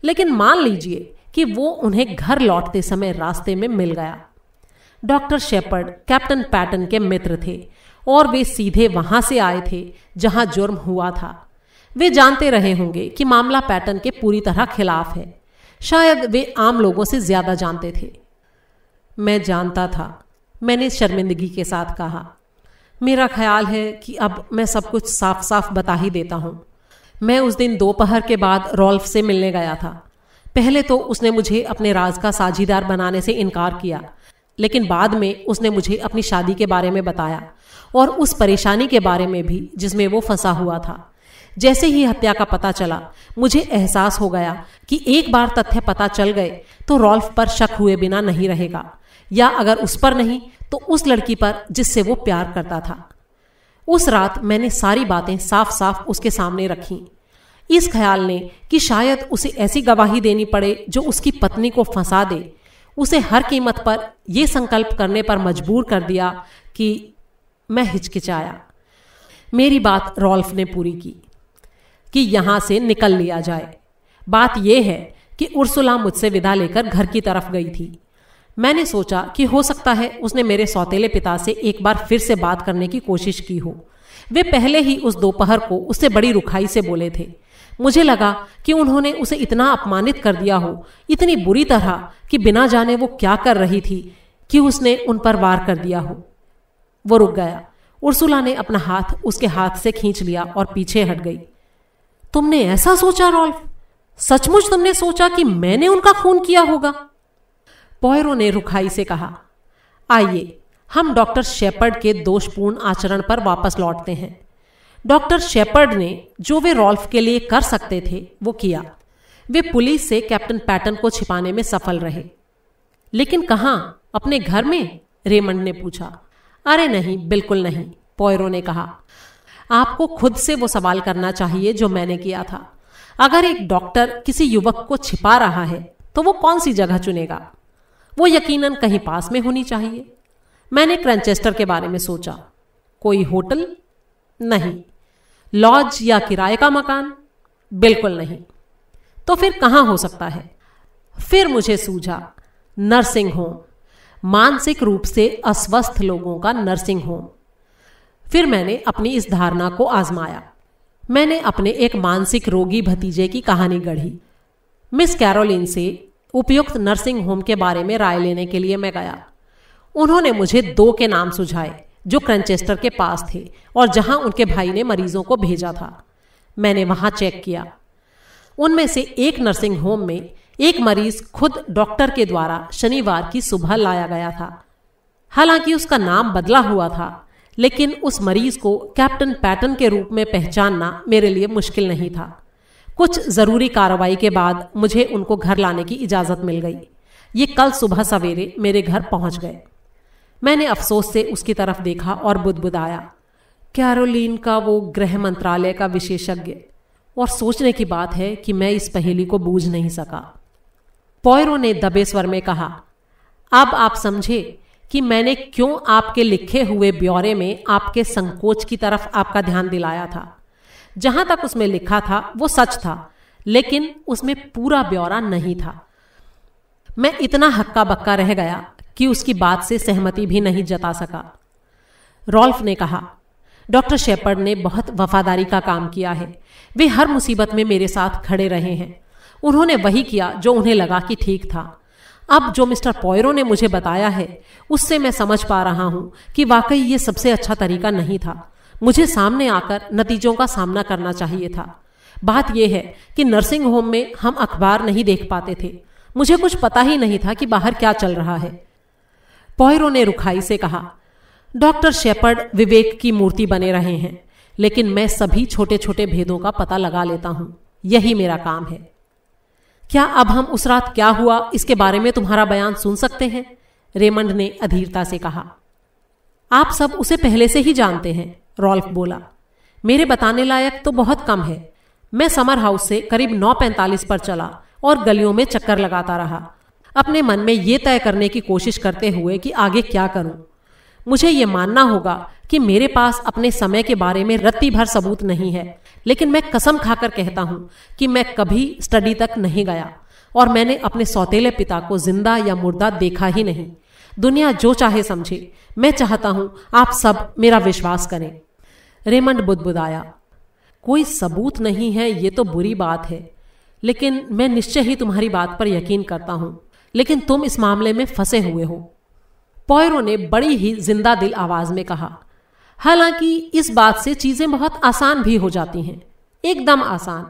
लेकिन मान लीजिए कि वो उन्हें घर लौटते समय रास्ते में मिल गया डॉक्टर शेपर्ड कैप्टन पैटन के मित्र थे और वे सीधे वहां से आए थे जहां जुर्म हुआ था वे जानते रहे होंगे कि मामला पैटर्न के पूरी तरह खिलाफ है शायद वे आम लोगों से ज्यादा जानते थे मैं जानता था मैंने शर्मिंदगी के साथ कहा मेरा ख्याल है कि अब मैं सब कुछ साफ साफ बता ही देता हूं मैं उस दिन दोपहर के बाद रॉल्फ से मिलने गया था पहले तो उसने मुझे अपने राज का साझीदार बनाने से इनकार किया लेकिन बाद में उसने मुझे अपनी शादी के बारे में बताया और उस परेशानी के बारे में भी जिसमें वो फंसा हुआ था जैसे ही हत्या का पता चला मुझे एहसास हो गया कि एक बार तथ्य पता चल गए तो रॉल्फ पर शक हुए बिना नहीं रहेगा या अगर उस पर नहीं तो उस लड़की पर जिससे वो प्यार करता था उस रात मैंने सारी बातें साफ साफ उसके सामने रखी इस ख्याल ने कि शायद उसे ऐसी गवाही देनी पड़े जो उसकी पत्नी को फंसा दे उसे हर कीमत पर यह संकल्प करने पर मजबूर कर दिया कि मैं हिचकिचाया मेरी बात रॉल्फ ने पूरी की कि यहां से निकल लिया जाए बात यह है कि उर्सुला मुझसे विदा लेकर घर की तरफ गई थी मैंने सोचा कि हो सकता है उसने मेरे सौतेले पिता से एक बार फिर से बात करने की कोशिश की हो वे पहले ही उस दोपहर को उससे बड़ी रुखाई से बोले थे मुझे लगा कि उन्होंने उसे इतना अपमानित कर दिया हो इतनी बुरी तरह कि बिना जाने वो क्या कर रही थी कि उसने उन पर वार कर दिया हो वो रुक गया उर्सुला ने अपना हाथ उसके हाथ से खींच लिया और पीछे हट गई तुमने ऐसा सोचा रॉल्फ सचमुच तुमने सोचा कि मैंने उनका खून किया होगा पॉयरो ने रुखाई से कहा आइए हम डॉक्टर शेपर्ड के दोषपूर्ण आचरण पर वापस लौटते हैं डॉक्टर शेपर्ड ने जो वे रॉल्फ के लिए कर सकते थे वो किया वे पुलिस से कैप्टन पैटर्न को छिपाने में सफल रहे लेकिन कहा अपने घर में रेमंड ने पूछा अरे नहीं बिल्कुल नहीं पोयरो ने कहा आपको खुद से वो सवाल करना चाहिए जो मैंने किया था अगर एक डॉक्टर किसी युवक को छिपा रहा है तो वो कौन सी जगह चुनेगा वो यकीनन कहीं पास में होनी चाहिए मैंने क्रंचेस्टर के बारे में सोचा कोई होटल नहीं लॉज या किराए का मकान बिल्कुल नहीं तो फिर कहां हो सकता है फिर मुझे सूझा नर्सिंग होम मानसिक रूप से अस्वस्थ लोगों का नर्सिंग होम फिर मैंने अपनी इस धारणा को आजमाया मैंने अपने एक मानसिक रोगी भतीजे की कहानी गढ़ी मिस कैरोलिन से उपयुक्त नर्सिंग होम के बारे में राय लेने के लिए मैं गया उन्होंने मुझे दो के नाम सुझाए जो क्रंचेस्टर के पास थे और जहां उनके भाई ने मरीजों को भेजा था मैंने वहां चेक किया उनमें से एक नर्सिंग होम में एक मरीज खुद डॉक्टर के द्वारा शनिवार की सुबह लाया गया था हालांकि उसका नाम बदला हुआ था लेकिन उस मरीज को कैप्टन पैटन के रूप में पहचानना मेरे लिए मुश्किल नहीं था कुछ ज़रूरी कार्रवाई के बाद मुझे उनको घर लाने की इजाज़त मिल गई ये कल सुबह सवेरे मेरे घर पहुंच गए मैंने अफसोस से उसकी तरफ देखा और बुदबुदाया कैरोलिन का वो गृह मंत्रालय का विशेषज्ञ और सोचने की बात है कि मैं इस पहेली को बूझ नहीं सका पॉयरो ने दबे स्वर में कहा अब आप समझे कि मैंने क्यों आपके लिखे हुए ब्यौरे में आपके संकोच की तरफ आपका ध्यान दिलाया था जहां तक उसमें लिखा था वो सच था लेकिन उसमें पूरा ब्यौरा नहीं था मैं इतना हक्का बक्का रह गया कि उसकी बात से सहमति भी नहीं जता सका रॉल्फ ने कहा डॉक्टर शेपर्ड ने बहुत वफादारी का काम किया है वे हर मुसीबत में मेरे साथ खड़े रहे हैं उन्होंने वही किया जो उन्हें लगा कि ठीक था अब जो मिस्टर पॉयरो ने मुझे बताया है उससे मैं समझ पा रहा हूं कि वाकई ये सबसे अच्छा तरीका नहीं था मुझे सामने आकर नतीजों का सामना करना चाहिए था बात यह है कि नर्सिंग होम में हम अखबार नहीं देख पाते थे मुझे कुछ पता ही नहीं था कि बाहर क्या चल रहा है पॉयरो ने रुखाई से कहा डॉक्टर शेपर्ड विवेक की मूर्ति बने रहे हैं लेकिन मैं सभी छोटे छोटे भेदों का पता लगा लेता हूं यही मेरा काम है क्या अब हम उस रात क्या हुआ इसके बारे में तुम्हारा बयान सुन सकते हैं रेमंड ने अधीरता से कहा आप सब उसे पहले से ही जानते हैं रॉल्फ बोला मेरे बताने लायक तो बहुत कम है मैं समर हाउस से करीब नौ पर चला और गलियों में चक्कर लगाता रहा अपने मन में ये तय करने की कोशिश करते हुए कि आगे क्या करूं मुझे ये मानना होगा कि मेरे पास अपने समय के बारे में रत्ती भर सबूत नहीं है लेकिन मैं कसम खाकर कहता हूं कि मैं कभी स्टडी तक नहीं गया और मैंने अपने सौतेले पिता को जिंदा या मुर्दा देखा ही नहीं दुनिया जो चाहे समझे मैं चाहता हूं आप सब मेरा विश्वास करें रेमंड बुदबुदाया कोई सबूत नहीं है ये तो बुरी बात है लेकिन मैं निश्चय ही तुम्हारी बात पर यकीन करता हूं लेकिन तुम इस मामले में फंसे हुए हो पॉयरो ने बड़ी ही जिंदा दिल आवाज में कहा हालांकि इस बात से चीजें बहुत आसान भी हो जाती हैं एकदम आसान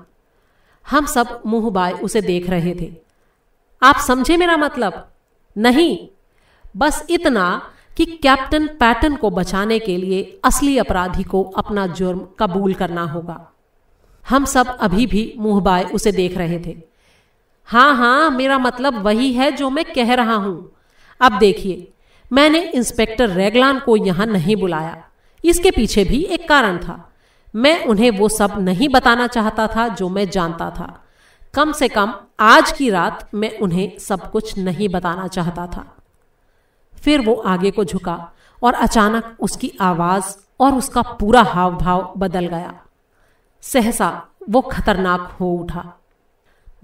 हम सब मुंह बाय उसे देख रहे थे आप समझे मेरा मतलब नहीं बस इतना कि कैप्टन पैटन को बचाने के लिए असली अपराधी को अपना जुर्म कबूल करना होगा हम सब अभी भी मुंह बाय उसे देख रहे थे हाँ हाँ मेरा मतलब वही है जो मैं कह रहा हूं अब देखिए मैंने इंस्पेक्टर रेगलान को यहां नहीं बुलाया इसके पीछे भी एक कारण था मैं उन्हें वो सब नहीं बताना चाहता था जो मैं जानता था कम से कम आज की रात मैं उन्हें सब कुछ नहीं बताना चाहता था फिर वो आगे को झुका और अचानक उसकी आवाज और उसका पूरा हाव भाव बदल गया सहसा वो खतरनाक हो उठा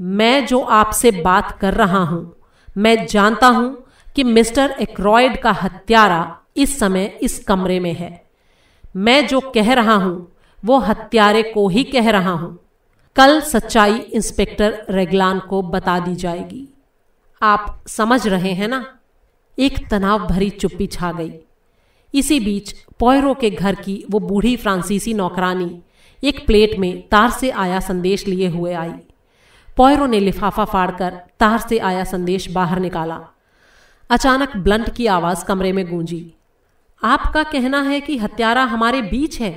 मैं जो आपसे बात कर रहा हूं मैं जानता हूं कि मिस्टर एक्रॉयड का हत्यारा इस समय इस कमरे में है मैं जो कह रहा हूं वो हत्यारे को ही कह रहा हूं कल सच्चाई इंस्पेक्टर रेगलान को बता दी जाएगी आप समझ रहे हैं ना एक तनाव भरी चुप्पी छा गई इसी बीच पोयरो के घर की वो बूढ़ी फ्रांसीसी नौकरानी एक प्लेट में तार से आया संदेश लिए हुए आई पॉयरो ने लिफाफा फाड़कर तार से आया संदेश बाहर निकाला अचानक ब्लंट की आवाज कमरे में गूंजी आपका कहना है कि हत्यारा हमारे बीच है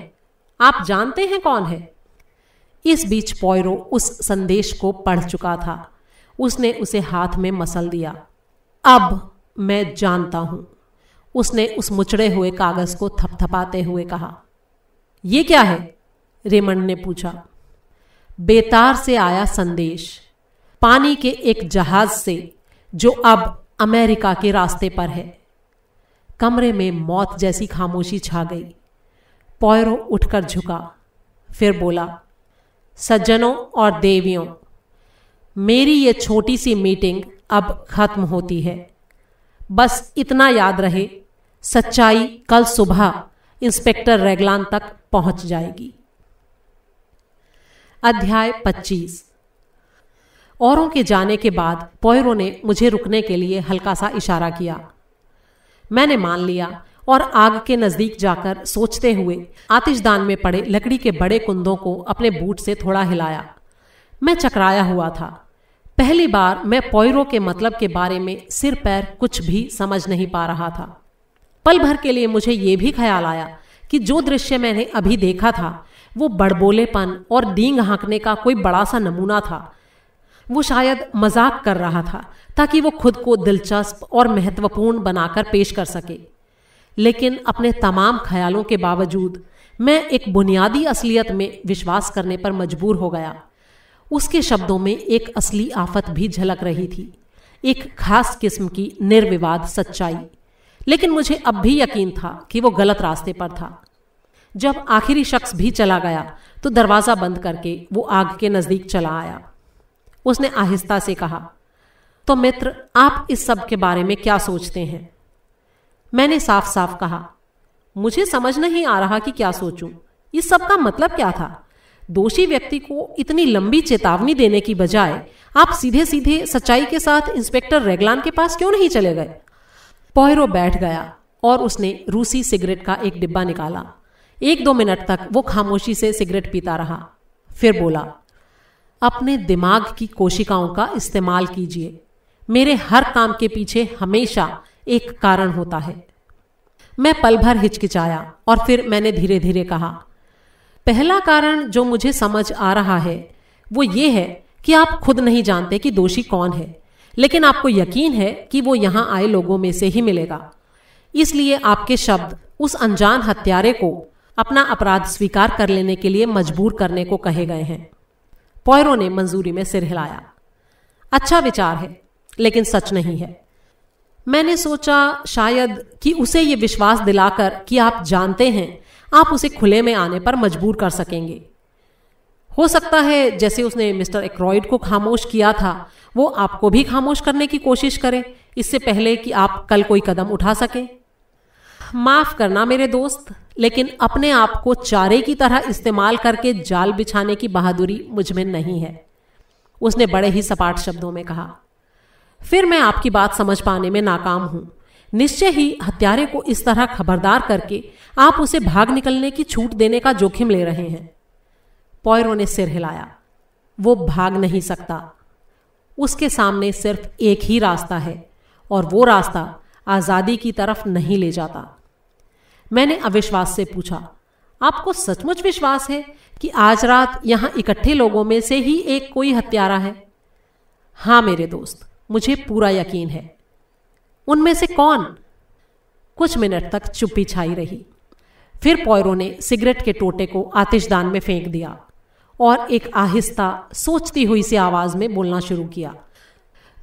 आप जानते हैं कौन है इस बीच पॉयरो उस संदेश को पढ़ चुका था उसने उसे हाथ में मसल दिया अब मैं जानता हूं उसने उस मुचड़े हुए कागज को थपथपाते हुए कहा यह क्या है रेमंड ने पूछा बेतार से आया संदेश पानी के एक जहाज से जो अब अमेरिका के रास्ते पर है कमरे में मौत जैसी खामोशी छा गई पौरों उठकर झुका फिर बोला सज्जनों और देवियों मेरी यह छोटी सी मीटिंग अब खत्म होती है बस इतना याद रहे सच्चाई कल सुबह इंस्पेक्टर रेगलान तक पहुंच जाएगी अध्याय 25 औरों के जाने के बाद पोयरो ने मुझे रुकने के लिए हल्का सा इशारा किया मैंने मान लिया और आग के नजदीक जाकर सोचते हुए आतिशदान में पड़े लकड़ी के बड़े कुंदों को अपने बूट से थोड़ा हिलाया मैं चकराया हुआ था पहली बार मैं पोयरो के मतलब के बारे में सिर पैर कुछ भी समझ नहीं पा रहा था पल भर के लिए मुझे यह भी ख्याल आया कि जो दृश्य मैंने अभी देखा था वो बड़बोलेपन और डींग हाँकने का कोई बड़ा सा नमूना था वो शायद मजाक कर रहा था ताकि वो खुद को दिलचस्प और महत्वपूर्ण बनाकर पेश कर सके लेकिन अपने तमाम ख्यालों के बावजूद मैं एक बुनियादी असलियत में विश्वास करने पर मजबूर हो गया उसके शब्दों में एक असली आफत भी झलक रही थी एक खास किस्म की निर्विवाद सच्चाई लेकिन मुझे अब भी यकीन था कि वो गलत रास्ते पर था जब आखिरी शख्स भी चला गया तो दरवाज़ा बंद करके वो आग के नज़दीक चला आया उसने आहिस्ता से कहा तो मित्र आप इस सब के बारे में क्या सोचते हैं मैंने साफ साफ कहा मुझे समझ नहीं आ रहा कि क्या सोचूं। इस सब का मतलब क्या था दोषी व्यक्ति को इतनी लंबी चेतावनी देने की बजाय आप सीधे सीधे सच्चाई के साथ इंस्पेक्टर रेगलान के पास क्यों नहीं चले गए पोहरो बैठ गया और उसने रूसी सिगरेट का एक डिब्बा निकाला एक दो मिनट तक वो खामोशी से सिगरेट पीता रहा फिर बोला अपने दिमाग की कोशिकाओं का इस्तेमाल कीजिए मेरे हर काम के पीछे हमेशा एक कारण होता है मैं पल भर हिचकिचाया और फिर मैंने धीरे धीरे कहा पहला कारण जो मुझे समझ आ रहा है वो ये है कि आप खुद नहीं जानते कि दोषी कौन है लेकिन आपको यकीन है कि वो यहां आए लोगों में से ही मिलेगा इसलिए आपके शब्द उस अनजान हत्यारे को अपना अपराध स्वीकार कर लेने के लिए मजबूर करने को कहे गए हैं पॉयरो ने मंजूरी में सिर हिलाया अच्छा विचार है लेकिन सच नहीं है मैंने सोचा शायद कि उसे यह विश्वास दिलाकर कि आप जानते हैं आप उसे खुले में आने पर मजबूर कर सकेंगे हो सकता है जैसे उसने मिस्टर एक्रॉइड को खामोश किया था वो आपको भी खामोश करने की कोशिश करे इससे पहले कि आप कल कोई कदम उठा सकें माफ करना मेरे दोस्त लेकिन अपने आप को चारे की तरह इस्तेमाल करके जाल बिछाने की बहादुरी मुझ में नहीं है उसने बड़े ही सपाट शब्दों में कहा फिर मैं आपकी बात समझ पाने में नाकाम हूं निश्चय ही हत्यारे को इस तरह खबरदार करके आप उसे भाग निकलने की छूट देने का जोखिम ले रहे हैं पॉयरों ने सिर हिलाया वो भाग नहीं सकता उसके सामने सिर्फ एक ही रास्ता है और वो रास्ता आज़ादी की तरफ नहीं ले जाता मैंने अविश्वास से पूछा आपको सचमुच विश्वास है कि आज रात यहां इकट्ठे लोगों में से ही एक कोई हत्यारा है हाँ मेरे दोस्त मुझे पूरा यकीन है उनमें से कौन कुछ मिनट तक चुप्पी छाई रही फिर पौरों ने सिगरेट के टोटे को आतिशदान में फेंक दिया और एक आहिस्ता सोचती हुई सी आवाज में बोलना शुरू किया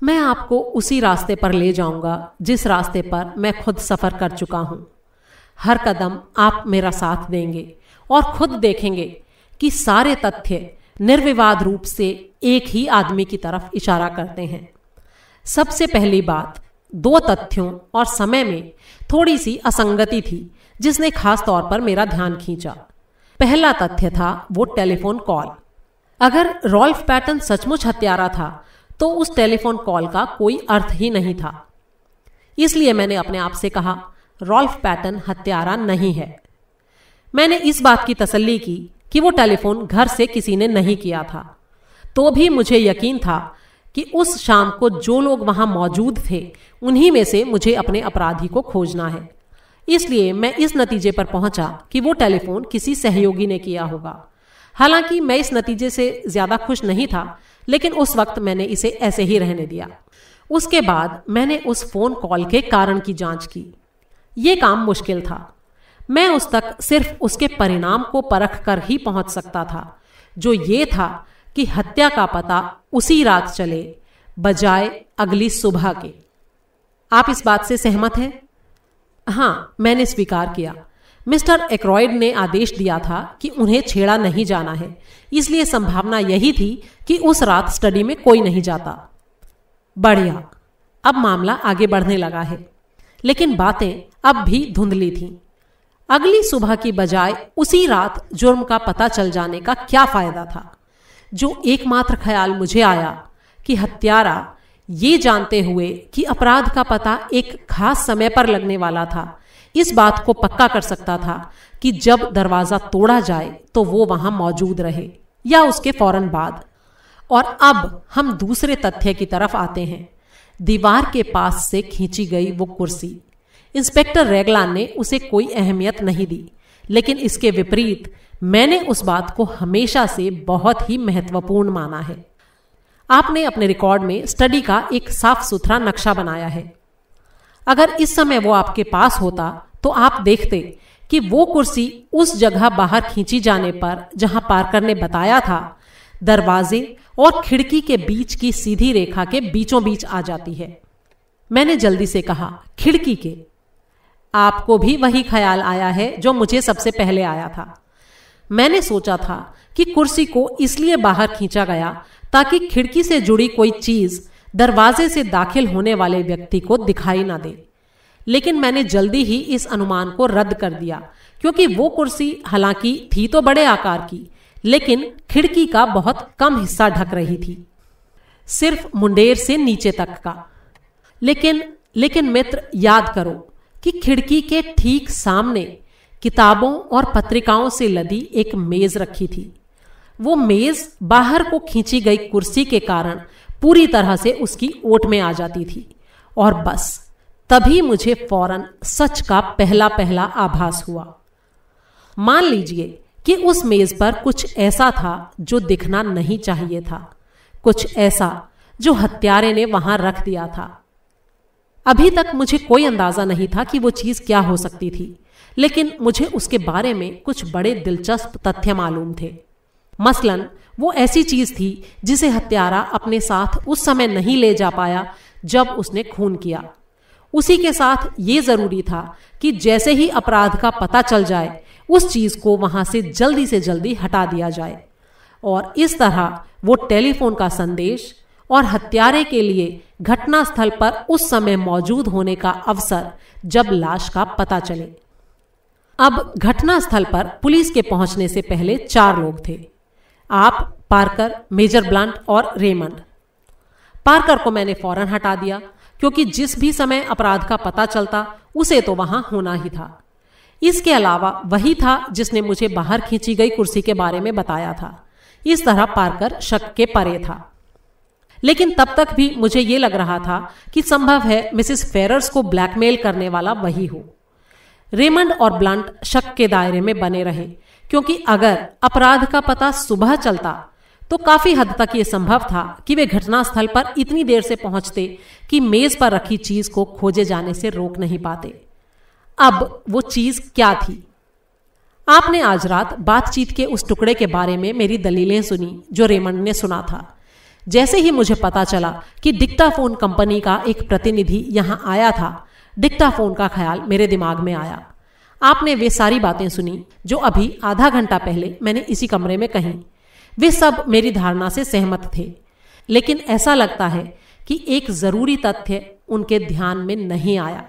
मैं आपको उसी रास्ते पर ले जाऊंगा जिस रास्ते पर मैं खुद सफर कर चुका हूं हर कदम आप मेरा साथ देंगे और खुद देखेंगे कि सारे तथ्य निर्विवाद रूप से एक ही आदमी की तरफ इशारा करते हैं सबसे पहली बात दो तथ्यों और समय में थोड़ी सी असंगति थी जिसने खास तौर पर मेरा ध्यान खींचा पहला तथ्य था वो टेलीफोन कॉल अगर रॉल्फ पैटर्न सचमुच हत्यारा था तो उस टेलीफोन कॉल का कोई अर्थ ही नहीं था इसलिए मैंने अपने आप से कहा रॉल्फ पैटर्न हत्यारा नहीं है मैंने इस बात की तसल्ली की कि वो टेलीफोन घर से किसी ने नहीं किया था तो भी मुझे यकीन था कि उस शाम को जो लोग वहां मौजूद थे उन्हीं में से मुझे अपने अपराधी को खोजना है इसलिए मैं इस नतीजे पर पहुंचा कि वो टेलीफोन किसी सहयोगी ने किया होगा हालांकि मैं इस नतीजे से ज्यादा खुश नहीं था लेकिन उस वक्त मैंने इसे ऐसे ही रहने दिया उसके बाद मैंने उस फोन कॉल के कारण की जांच की ये काम मुश्किल था मैं उस तक सिर्फ उसके परिणाम को परख कर ही पहुंच सकता था जो ये था कि हत्या का पता उसी रात चले बजाय अगली सुबह के आप इस बात से सहमत हैं हां मैंने स्वीकार किया मिस्टर एक्रॉयड ने आदेश दिया था कि उन्हें छेड़ा नहीं जाना है इसलिए संभावना यही थी कि उस रात स्टडी में कोई नहीं जाता बढ़िया अब मामला आगे बढ़ने लगा है लेकिन बातें अब भी धुंधली थीं। अगली सुबह की बजाय उसी रात जुर्म का पता चल जाने का क्या फायदा था जो एकमात्र ख्याल मुझे आया कि हत्यारा ये जानते हुए कि अपराध का पता एक खास समय पर लगने वाला था इस बात को पक्का कर सकता था कि जब दरवाजा तोड़ा जाए तो वो वहां मौजूद रहे या उसके फौरन बाद और अब हम दूसरे तथ्य की तरफ आते हैं दीवार के पास से खींची गई वो कुर्सी इंस्पेक्टर रेगलान ने उसे कोई अहमियत नहीं दी लेकिन इसके विपरीत मैंने उस बात को हमेशा से बहुत ही महत्वपूर्ण माना है आपने अपने रिकॉर्ड में स्टडी का एक साफ सुथरा नक्शा बनाया है अगर इस समय वो आपके पास होता तो आप देखते कि वो कुर्सी उस जगह बाहर खींची जाने पर जहां पार्कर ने बताया था दरवाजे और खिड़की के बीच की सीधी रेखा के बीचों बीच आ जाती है मैंने जल्दी से कहा खिड़की के आपको भी वही ख्याल आया है जो मुझे सबसे पहले आया था मैंने सोचा था कि कुर्सी को इसलिए बाहर खींचा गया ताकि खिड़की से जुड़ी कोई चीज दरवाजे से दाखिल होने वाले व्यक्ति को दिखाई ना दे लेकिन मैंने जल्दी ही इस अनुमान को रद्द कर दिया क्योंकि वो कुर्सी हालांकि थी तो बड़े आकार की लेकिन खिड़की का बहुत कम हिस्सा ढक रही थी सिर्फ मुंडेर से नीचे तक का लेकिन लेकिन मित्र याद करो कि खिड़की के ठीक सामने किताबों और पत्रिकाओं से लदी एक मेज रखी थी वो मेज बाहर को खींची गई कुर्सी के कारण पूरी तरह से उसकी ओट में आ जाती थी और बस तभी मुझे फौरन सच का पहला पहला आभास हुआ मान लीजिए कि उस मेज पर कुछ ऐसा था जो दिखना नहीं चाहिए था कुछ ऐसा जो हत्यारे ने वहां रख दिया था अभी तक मुझे कोई अंदाजा नहीं था कि वो चीज क्या हो सकती थी लेकिन मुझे उसके बारे में कुछ बड़े दिलचस्प तथ्य मालूम थे मसलन वो ऐसी चीज थी जिसे हत्यारा अपने साथ उस समय नहीं ले जा पाया जब उसने खून किया उसी के साथ ये जरूरी था कि जैसे ही अपराध का पता चल जाए उस चीज़ को वहां से जल्दी से जल्दी हटा दिया जाए और इस तरह वो टेलीफोन का संदेश और हत्यारे के लिए घटना स्थल पर उस समय मौजूद होने का अवसर जब लाश का पता चले अब घटना स्थल पर पुलिस के पहुंचने से पहले चार लोग थे आप पार्कर मेजर ब्लंट और रेमंड पार्कर को मैंने फौरन हटा दिया क्योंकि जिस भी समय अपराध का पता चलता उसे तो वहां होना ही था इसके अलावा वही था जिसने मुझे बाहर खींची गई कुर्सी के बारे में बताया था इस तरह पार्कर शक के परे था लेकिन तब तक भी मुझे यह लग रहा था कि संभव है मिसिस फेरर्स को ब्लैकमेल करने वाला वही हो रेमंड और ब्लंट शक के दायरे में बने रहे क्योंकि अगर अपराध का पता सुबह चलता तो काफी हद तक यह संभव था कि वे घटनास्थल पर इतनी देर से पहुंचते कि मेज पर रखी चीज को खोजे जाने से रोक नहीं पाते अब वो चीज क्या थी आपने आज रात बातचीत के उस टुकड़े के बारे में मेरी दलीलें सुनी जो रेमंड ने सुना था जैसे ही मुझे पता चला कि डिक्टाफोन कंपनी का एक प्रतिनिधि यहाँ आया था डिक्टाफोन का ख्याल मेरे दिमाग में आया आपने वे सारी बातें सुनी जो अभी आधा घंटा पहले मैंने इसी कमरे में कही वे सब मेरी धारणा से सहमत थे लेकिन ऐसा लगता है कि एक जरूरी तथ्य उनके ध्यान में नहीं आया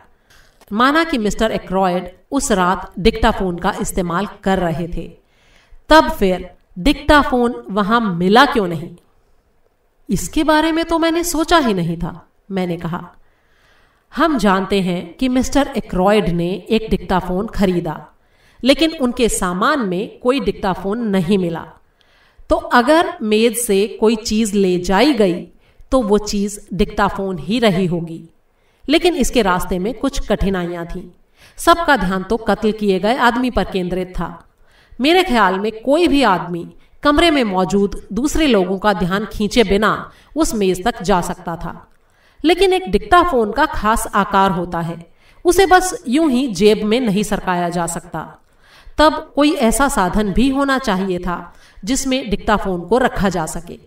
माना कि मिस्टर एक्रॉयड उस रात डिक्टाफोन का इस्तेमाल कर रहे थे तब फिर डिक्टाफोन वहां मिला क्यों नहीं इसके बारे में तो मैंने सोचा ही नहीं था मैंने कहा हम जानते हैं कि मिस्टर एक्रॉयड ने एक डिक्टाफोन खरीदा लेकिन उनके सामान में कोई डिक्टाफोन नहीं मिला तो अगर मेज से कोई चीज ले जाई गई तो वो चीज डिक्टाफोन ही रही होगी लेकिन इसके रास्ते में कुछ कठिनाइयां थी सबका ध्यान तो कत्ल किए गए आदमी पर केंद्रित था मेरे ख्याल में कोई भी आदमी कमरे में मौजूद दूसरे लोगों का ध्यान खींचे बिना उस मेज तक जा सकता था लेकिन एक डिक्टा फोन का खास आकार होता है उसे बस यूं ही जेब में नहीं सरकाया जा सकता तब कोई ऐसा साधन भी होना चाहिए था जिसमें डिक्टा फोन को रखा जा सके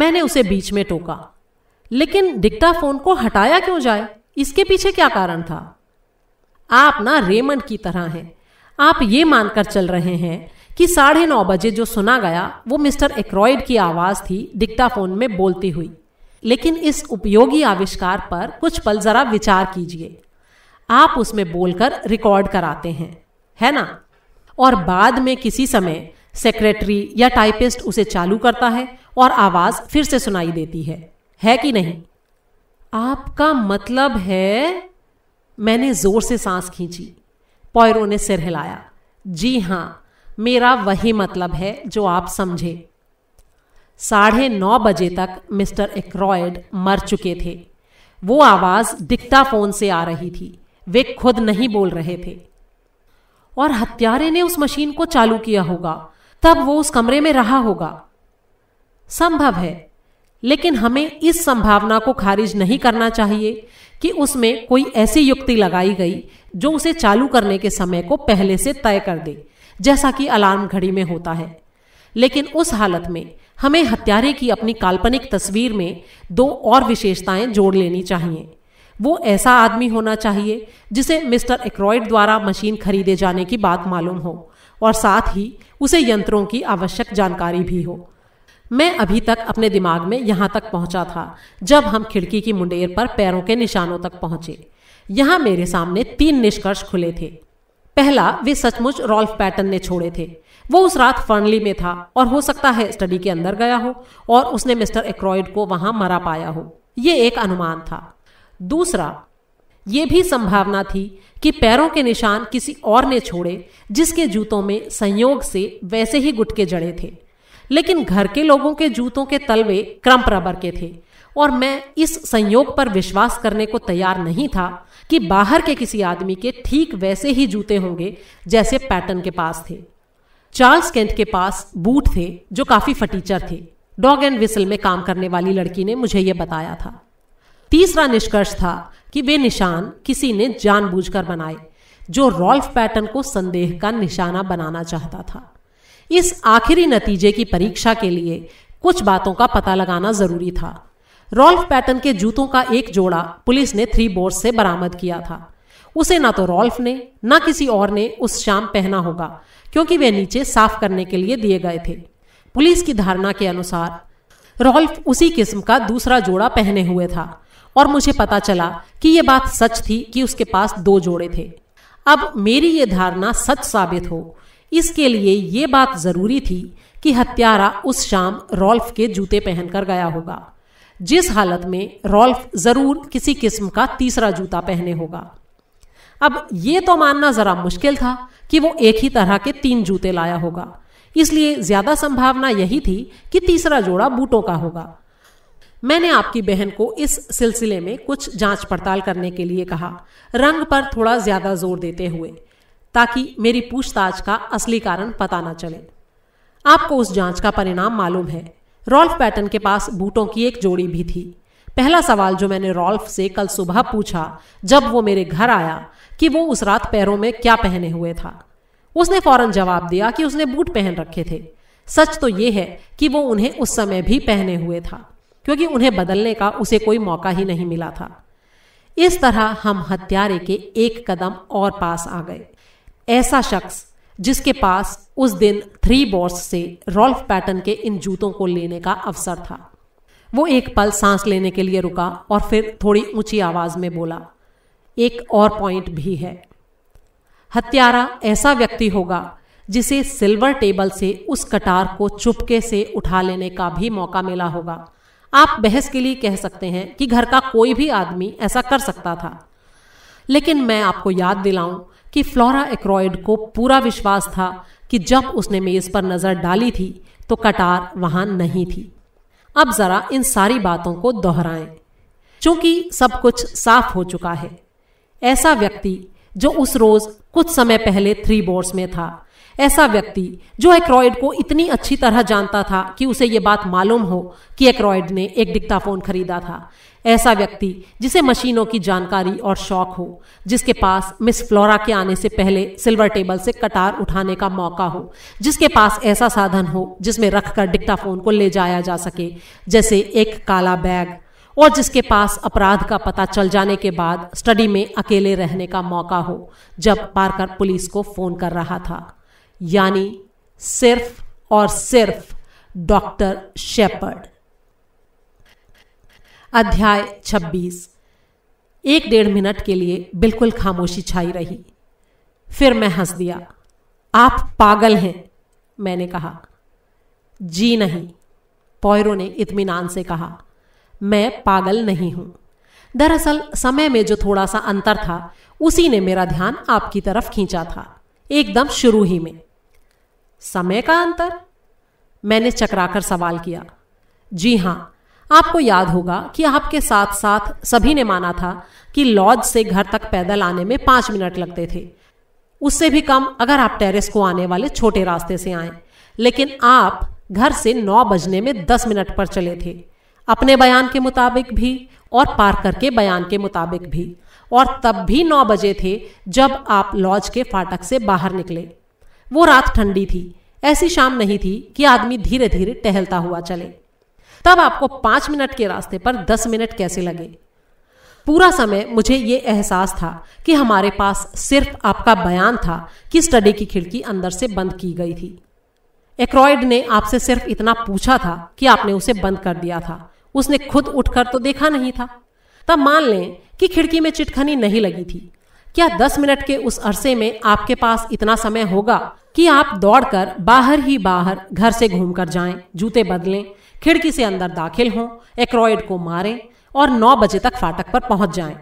मैंने उसे बीच में टोका लेकिन डिक्टाफोन को हटाया क्यों जाए इसके पीछे क्या कारण था आप ना रेमंड की तरह हैं आप ये मानकर चल रहे हैं कि साढ़े नौ बजे जो सुना गया वो मिस्टर एक्रॉयड की आवाज थी डिक्टाफोन में बोलती हुई लेकिन इस उपयोगी आविष्कार पर कुछ पल जरा विचार कीजिए आप उसमें बोलकर रिकॉर्ड कराते हैं है ना और बाद में किसी समय सेक्रेटरी या टाइपिस्ट उसे चालू करता है और आवाज फिर से सुनाई देती है है कि नहीं आपका मतलब है मैंने जोर से सांस खींची पॉयरो ने सिर हिलाया जी हां मेरा वही मतलब है जो आप समझे साढ़े नौ बजे तक मिस्टर एक्रॉयड मर चुके थे वो आवाज फोन से आ रही थी वे खुद नहीं बोल रहे थे और हत्यारे ने उस मशीन को चालू किया होगा तब वो उस कमरे में रहा होगा संभव है लेकिन हमें इस संभावना को खारिज नहीं करना चाहिए कि उसमें कोई ऐसी युक्ति लगाई गई जो उसे चालू करने के समय को पहले से तय कर दे जैसा कि अलार्म घड़ी में होता है लेकिन उस हालत में हमें हत्यारे की अपनी काल्पनिक तस्वीर में दो और विशेषताएं जोड़ लेनी चाहिए वो ऐसा आदमी होना चाहिए जिसे मिस्टर एक्रॉयड द्वारा मशीन खरीदे जाने की बात मालूम हो और साथ ही उसे यंत्रों की आवश्यक जानकारी भी हो मैं अभी तक अपने दिमाग में यहां तक पहुंचा था जब हम खिड़की की मुंडेर पर पैरों के निशानों तक पहुंचे यहां मेरे सामने तीन निष्कर्ष खुले थे पहला वे सचमुच रॉल्फ पैटर्न ने छोड़े थे वो उस रात फर्नली में था और हो सकता है स्टडी के अंदर गया हो और उसने मिस्टर एक्रॉइड को वहां मरा पाया हो ये एक अनुमान था दूसरा ये भी संभावना थी कि पैरों के निशान किसी और ने छोड़े जिसके जूतों में संयोग से वैसे ही गुटके जड़े थे लेकिन घर के लोगों के जूतों के तलवे क्रम रबर के थे और मैं इस संयोग पर विश्वास करने को तैयार नहीं था कि बाहर के किसी आदमी के ठीक वैसे ही जूते होंगे जैसे पैटर्न के पास थे चार्ल्स केंट के पास बूट थे जो काफी फटीचर थे डॉग एंड विसल में काम करने वाली लड़की ने मुझे यह बताया था तीसरा निष्कर्ष था कि वे निशान किसी ने जानबूझकर बनाए जो रॉल्फ पैटर्न को संदेह का निशाना बनाना चाहता था इस आखिरी नतीजे की परीक्षा के लिए कुछ बातों का पता लगाना जरूरी था रॉल्फ पैटर्न के जूतों का एक जोड़ा पुलिस ने थ्री बोर्ड से बरामद किया था उसे ना तो रॉल्फ ने ना किसी और ने उस शाम पहना होगा क्योंकि वे नीचे साफ करने के लिए दिए गए थे पुलिस की धारणा के अनुसार रॉल्फ उसी किस्म का दूसरा जोड़ा पहने हुए था और मुझे पता चला कि यह बात सच थी कि उसके पास दो जोड़े थे अब मेरी ये धारणा सच साबित हो इसके लिए ये बात जरूरी थी कि हत्यारा उस शाम रॉल्फ के जूते पहनकर गया होगा जिस हालत में रॉल्फ जरूर किसी किस्म का तीसरा जूता पहने होगा अब ये तो मानना जरा मुश्किल था कि वो एक ही तरह के तीन जूते लाया होगा इसलिए ज्यादा संभावना यही थी कि तीसरा जोड़ा बूटों का होगा मैंने आपकी बहन को इस सिलसिले में कुछ जांच पड़ताल करने के लिए कहा रंग पर थोड़ा ज्यादा जोर देते हुए ताकि मेरी पूछताछ का असली कारण पता न चले आपको उस जांच का परिणाम मालूम है रॉल्फ पैटर्न के पास बूटों की एक जोड़ी भी थी पहला सवाल जो मैंने रॉल्फ से कल सुबह पूछा जब वो मेरे घर आया कि वो उस रात पैरों में क्या पहने हुए था उसने फौरन जवाब दिया कि उसने बूट पहन रखे थे सच तो ये है कि वो उन्हें उस समय भी पहने हुए था क्योंकि उन्हें बदलने का उसे कोई मौका ही नहीं मिला था इस तरह हम हत्यारे के एक कदम और पास आ गए ऐसा शख्स जिसके पास उस दिन थ्री बॉर्स से रॉल्फ पैटर्न के इन जूतों को लेने का अवसर था वो एक पल सांस लेने के लिए रुका और फिर थोड़ी ऊंची आवाज में बोला एक और पॉइंट भी है हत्यारा ऐसा व्यक्ति होगा जिसे सिल्वर टेबल से उस कटार को चुपके से उठा लेने का भी मौका मिला होगा आप बहस के लिए कह सकते हैं कि घर का कोई भी आदमी ऐसा कर सकता था लेकिन मैं आपको याद दिलाऊं कि फ्लोरा एक्रॉयड को पूरा विश्वास था कि जब उसने मेज पर नजर डाली थी तो कटार वहां नहीं थी अब जरा इन सारी बातों को दोहराएं चूंकि सब कुछ साफ हो चुका है ऐसा व्यक्ति जो उस रोज कुछ समय पहले थ्री बोर्ड में था ऐसा व्यक्ति जो एक्रॉयड को इतनी अच्छी तरह जानता था कि उसे ये बात मालूम हो कि एक्रॉयड ने एक डिक्टाफोन खरीदा था ऐसा व्यक्ति जिसे मशीनों की जानकारी और शौक हो जिसके पास मिस फ्लोरा के आने से पहले सिल्वर टेबल से कटार उठाने का मौका हो जिसके पास ऐसा साधन हो जिसमें रखकर डिक्टाफोन को ले जाया जा सके जैसे एक काला बैग और जिसके पास अपराध का पता चल जाने के बाद स्टडी में अकेले रहने का मौका हो जब पार्कर पुलिस को फोन कर रहा था यानी सिर्फ और सिर्फ डॉक्टर शेपर्ड अध्याय 26 एक डेढ़ मिनट के लिए बिल्कुल खामोशी छाई रही फिर मैं हंस दिया आप पागल हैं मैंने कहा जी नहीं पौयरों ने इतमान से कहा मैं पागल नहीं हूं दरअसल समय में जो थोड़ा सा अंतर था उसी ने मेरा ध्यान आपकी तरफ खींचा था एकदम शुरू ही में समय का अंतर मैंने चकराकर सवाल किया जी हां आपको याद होगा कि आपके साथ साथ सभी ने माना था कि लॉज से घर तक पैदल आने में पांच मिनट लगते थे उससे भी कम अगर आप टेरेस को आने वाले छोटे रास्ते से आए लेकिन आप घर से नौ बजने में दस मिनट पर चले थे अपने बयान के मुताबिक भी और पार्कर के बयान के मुताबिक भी और तब भी नौ बजे थे जब आप लॉज के फाटक से बाहर निकले वो रात ठंडी थी ऐसी शाम नहीं थी कि आदमी धीरे धीरे टहलता हुआ चले तब आपको पांच मिनट के रास्ते पर दस मिनट कैसे लगे पूरा समय मुझे ये एहसास था कि हमारे पास सिर्फ आपका बयान था कि स्टडी की खिड़की अंदर से बंद की गई थी एक्रॉयड ने आपसे सिर्फ इतना पूछा था कि आपने उसे बंद कर दिया था उसने खुद उठकर तो देखा नहीं था तब मान लें कि खिड़की में चिटखनी नहीं लगी थी क्या दस मिनट के उस अरसे में आपके पास इतना समय होगा कि आप दौड़कर बाहर ही बाहर घर से घूमकर जाएं, जूते बदलें खिड़की से अंदर दाखिल हों एक को मारें और नौ बजे तक फाटक पर पहुंच जाएं।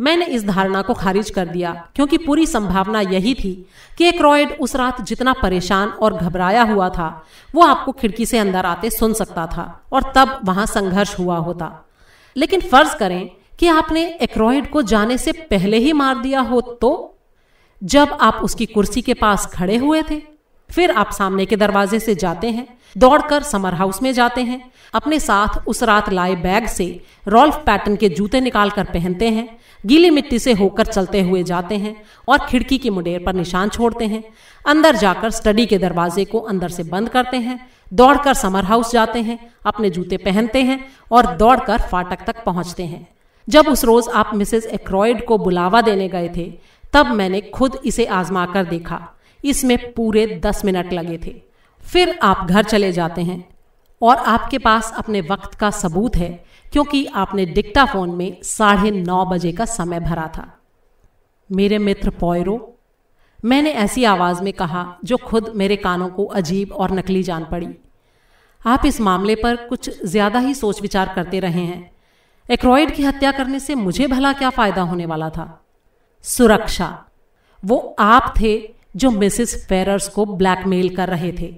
मैंने इस धारणा को खारिज कर दिया क्योंकि पूरी संभावना यही थी कि एक्रोइड उस रात जितना परेशान और घबराया हुआ था वो आपको खिड़की से अंदर आते सुन सकता था और तब वहां संघर्ष हुआ होता लेकिन फर्ज करें कि आपने एक्रोइड को जाने से पहले ही मार दिया हो तो जब आप उसकी कुर्सी के पास खड़े हुए थे फिर आप सामने के दरवाजे से जाते हैं दौड़कर समर हाउस में जाते हैं अपने साथ उस रात लाए बैग से रॉल्फ पैटर्न के जूते निकालकर पहनते हैं गीली मिट्टी से होकर चलते हुए जाते हैं और खिड़की की मुडेर पर निशान छोड़ते हैं अंदर जाकर स्टडी के दरवाजे को अंदर से बंद करते हैं दौड़कर समर हाउस जाते हैं अपने जूते पहनते हैं और दौड़कर फाटक तक पहुंचते हैं जब उस रोज आप मिसेस एक्रॉयड को बुलावा देने गए थे तब मैंने खुद इसे आजमा कर देखा इसमें पूरे दस मिनट लगे थे फिर आप घर चले जाते हैं और आपके पास अपने वक्त का सबूत है क्योंकि आपने डिक्टाफोन में साढ़े नौ बजे का समय भरा था मेरे मित्र पॉयरो मैंने ऐसी आवाज में कहा जो खुद मेरे कानों को अजीब और नकली जान पड़ी आप इस मामले पर कुछ ज्यादा ही सोच विचार करते रहे हैं एक्रॉयड की हत्या करने से मुझे भला क्या फायदा होने वाला था सुरक्षा वो आप थे जो मिसेस फेरर्स को ब्लैकमेल कर रहे थे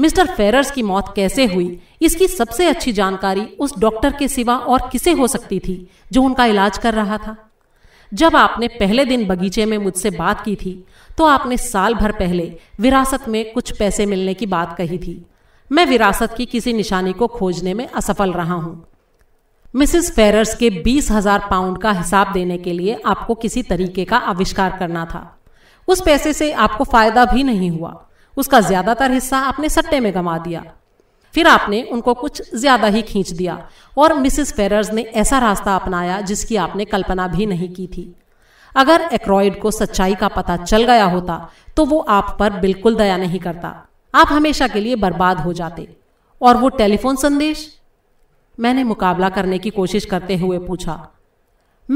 मिस्टर फेरर्स की मौत कैसे हुई इसकी सबसे अच्छी जानकारी उस डॉक्टर के सिवा और किसे हो सकती थी जो उनका इलाज कर रहा था जब आपने पहले दिन बगीचे में मुझसे बात की थी तो आपने साल भर पहले विरासत में कुछ पैसे मिलने की बात कही थी मैं विरासत की किसी निशानी को खोजने में असफल रहा हूं मिसेस फेरर्स के बीस हजार पाउंड का हिसाब देने के लिए आपको किसी तरीके का आविष्कार करना था उस पैसे से आपको फायदा भी नहीं हुआ उसका ज्यादातर हिस्सा आपने सट्टे में गंवा दिया फिर आपने उनको कुछ ज्यादा ही खींच दिया और मिसेस फेरर्स ने ऐसा रास्ता अपनाया जिसकी आपने कल्पना भी नहीं की थी अगर एक्रॉइड को सच्चाई का पता चल गया होता तो वो आप पर बिल्कुल दया नहीं करता आप हमेशा के लिए बर्बाद हो जाते और वो टेलीफोन संदेश मैंने मुकाबला करने की कोशिश करते हुए पूछा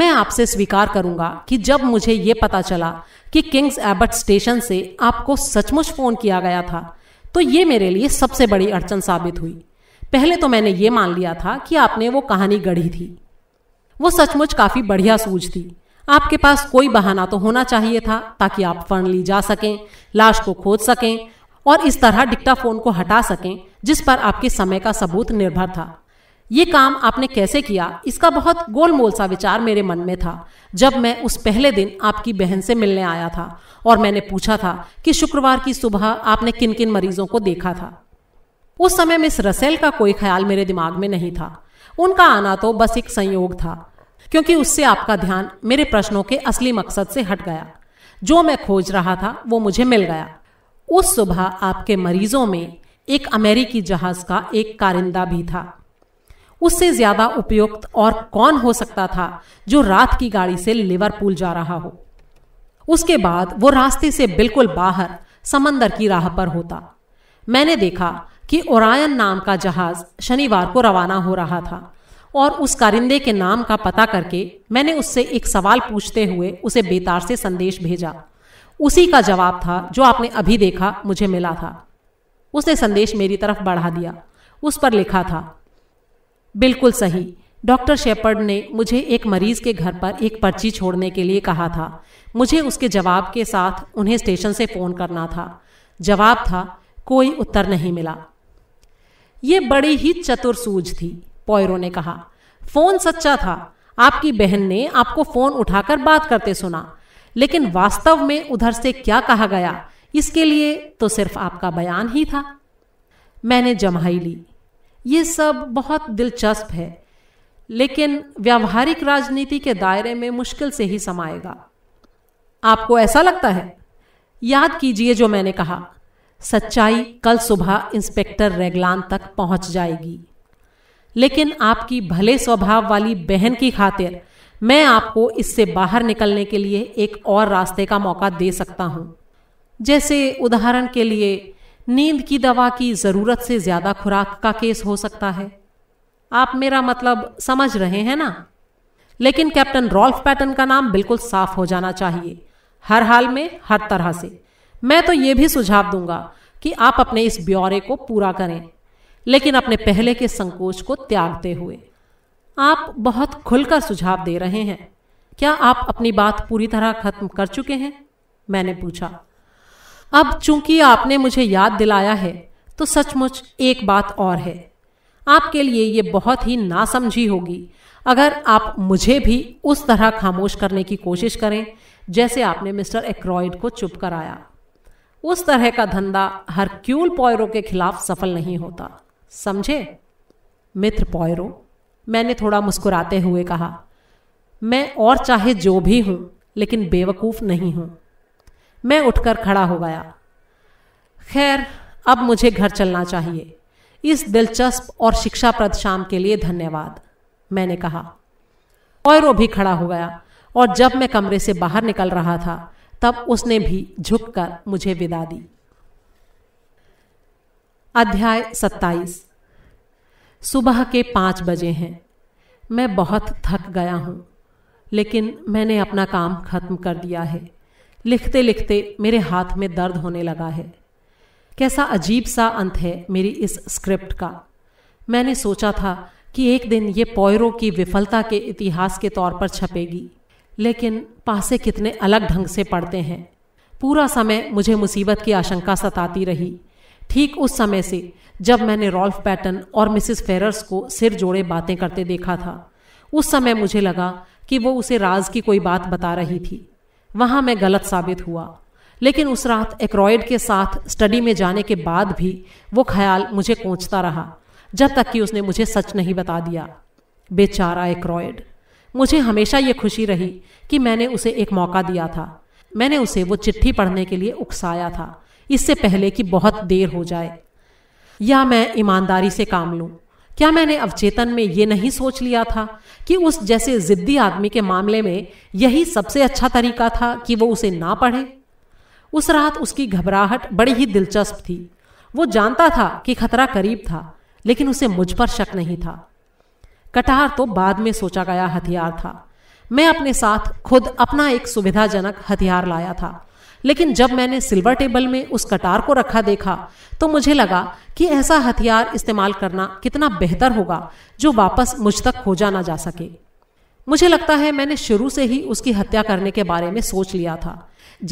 मैं आपसे स्वीकार करूंगा कि जब मुझे ये पता चला कि किंग्स एबर्ट स्टेशन से आपको सचमुच फोन किया गया था तो ये मेरे लिए सबसे बड़ी अड़चन साबित हुई पहले तो मैंने ये मान लिया था कि आपने वो कहानी गढ़ी थी वो सचमुच काफी बढ़िया सूझ थी आपके पास कोई बहाना तो होना चाहिए था ताकि आप फंड ली जा सकें लाश को खोज सकें और इस तरह डिक्टाफोन को हटा सकें जिस पर आपके समय का सबूत निर्भर था ये काम आपने कैसे किया इसका बहुत गोलमोल सा विचार मेरे मन में था जब मैं उस पहले दिन आपकी बहन से मिलने आया था और मैंने पूछा था कि शुक्रवार की सुबह आपने किन किन मरीजों को देखा था उस समय मिस रसेल का कोई ख्याल मेरे दिमाग में नहीं था उनका आना तो बस एक संयोग था क्योंकि उससे आपका ध्यान मेरे प्रश्नों के असली मकसद से हट गया जो मैं खोज रहा था वो मुझे मिल गया उस सुबह आपके मरीजों में एक अमेरिकी जहाज का एक कारिंदा भी था उससे ज्यादा उपयुक्त और कौन हो सकता था जो रात की गाड़ी से लिवरपूल जा रहा हो उसके बाद वो रास्ते से बिल्कुल बाहर समंदर की राह पर होता मैंने देखा कि ओरायन नाम का जहाज शनिवार को रवाना हो रहा था और उस कारिंदे के नाम का पता करके मैंने उससे एक सवाल पूछते हुए उसे बेतार से संदेश भेजा उसी का जवाब था जो आपने अभी देखा मुझे मिला था उसने संदेश मेरी तरफ बढ़ा दिया उस पर लिखा था बिल्कुल सही डॉक्टर शेपर्ड ने मुझे एक मरीज के घर पर एक पर्ची छोड़ने के लिए कहा था मुझे उसके जवाब के साथ उन्हें स्टेशन से फ़ोन करना था जवाब था कोई उत्तर नहीं मिला ये बड़ी ही चतुर सूझ थी पॉयरो ने कहा फोन सच्चा था आपकी बहन ने आपको फोन उठाकर बात करते सुना लेकिन वास्तव में उधर से क्या कहा गया इसके लिए तो सिर्फ आपका बयान ही था मैंने जमाई ली ये सब बहुत दिलचस्प है लेकिन व्यावहारिक राजनीति के दायरे में मुश्किल से ही समाएगा आपको ऐसा लगता है याद कीजिए जो मैंने कहा सच्चाई कल सुबह इंस्पेक्टर रेगलान तक पहुंच जाएगी लेकिन आपकी भले स्वभाव वाली बहन की खातिर मैं आपको इससे बाहर निकलने के लिए एक और रास्ते का मौका दे सकता हूं जैसे उदाहरण के लिए नींद की दवा की ज़रूरत से ज़्यादा खुराक का केस हो सकता है आप मेरा मतलब समझ रहे हैं ना लेकिन कैप्टन रॉल्फ पैटर्न का नाम बिल्कुल साफ हो जाना चाहिए हर हाल में हर तरह से मैं तो ये भी सुझाव दूंगा कि आप अपने इस ब्यौरे को पूरा करें लेकिन अपने पहले के संकोच को त्यागते हुए आप बहुत खुलकर सुझाव दे रहे हैं क्या आप अपनी बात पूरी तरह खत्म कर चुके हैं मैंने पूछा अब चूंकि आपने मुझे याद दिलाया है तो सचमुच एक बात और है आपके लिए ये बहुत ही नासमझी होगी अगर आप मुझे भी उस तरह खामोश करने की कोशिश करें जैसे आपने मिस्टर एक्रॉयड को चुप कराया उस तरह का धंधा हर क्यूल पॉयरो के खिलाफ सफल नहीं होता समझे मित्र पॉयरो मैंने थोड़ा मुस्कुराते हुए कहा मैं और चाहे जो भी हूं लेकिन बेवकूफ नहीं हूं मैं उठकर खड़ा हो गया खैर अब मुझे घर चलना चाहिए इस दिलचस्प और शिक्षा प्रद शाम के लिए धन्यवाद मैंने कहा और भी खड़ा हो गया और जब मैं कमरे से बाहर निकल रहा था तब उसने भी झुककर मुझे विदा दी अध्याय 27 सुबह के पांच बजे हैं मैं बहुत थक गया हूं लेकिन मैंने अपना काम खत्म कर दिया है लिखते लिखते मेरे हाथ में दर्द होने लगा है कैसा अजीब सा अंत है मेरी इस स्क्रिप्ट का मैंने सोचा था कि एक दिन ये पॉयरों की विफलता के इतिहास के तौर पर छपेगी लेकिन पासे कितने अलग ढंग से पढ़ते हैं पूरा समय मुझे मुसीबत की आशंका सताती रही ठीक उस समय से जब मैंने रॉल्फ पैटर्न और मिसिस फेरर्स को सिर जोड़े बातें करते देखा था उस समय मुझे लगा कि वो उसे राज की कोई बात बता रही थी वहां मैं गलत साबित हुआ लेकिन उस रात एक्रॉयड के साथ स्टडी में जाने के बाद भी वो ख्याल मुझे कोचता रहा जब तक कि उसने मुझे सच नहीं बता दिया बेचारा एक्रॉयड मुझे हमेशा ये खुशी रही कि मैंने उसे एक मौका दिया था मैंने उसे वो चिट्ठी पढ़ने के लिए उकसाया था इससे पहले कि बहुत देर हो जाए या मैं ईमानदारी से काम लूं क्या मैंने अवचेतन में ये नहीं सोच लिया था कि उस जैसे जिद्दी आदमी के मामले में यही सबसे अच्छा तरीका था कि वो उसे ना पढ़े उस रात उसकी घबराहट बड़ी ही दिलचस्प थी वो जानता था कि खतरा करीब था लेकिन उसे मुझ पर शक नहीं था कटार तो बाद में सोचा गया हथियार था मैं अपने साथ खुद अपना एक सुविधाजनक हथियार लाया था लेकिन जब मैंने सिल्वर टेबल में उस कटार को रखा देखा तो मुझे लगा कि ऐसा हथियार इस्तेमाल करना कितना बेहतर होगा जो वापस मुझ तक खोजा ना जा सके मुझे लगता है मैंने शुरू से ही उसकी हत्या करने के बारे में सोच लिया था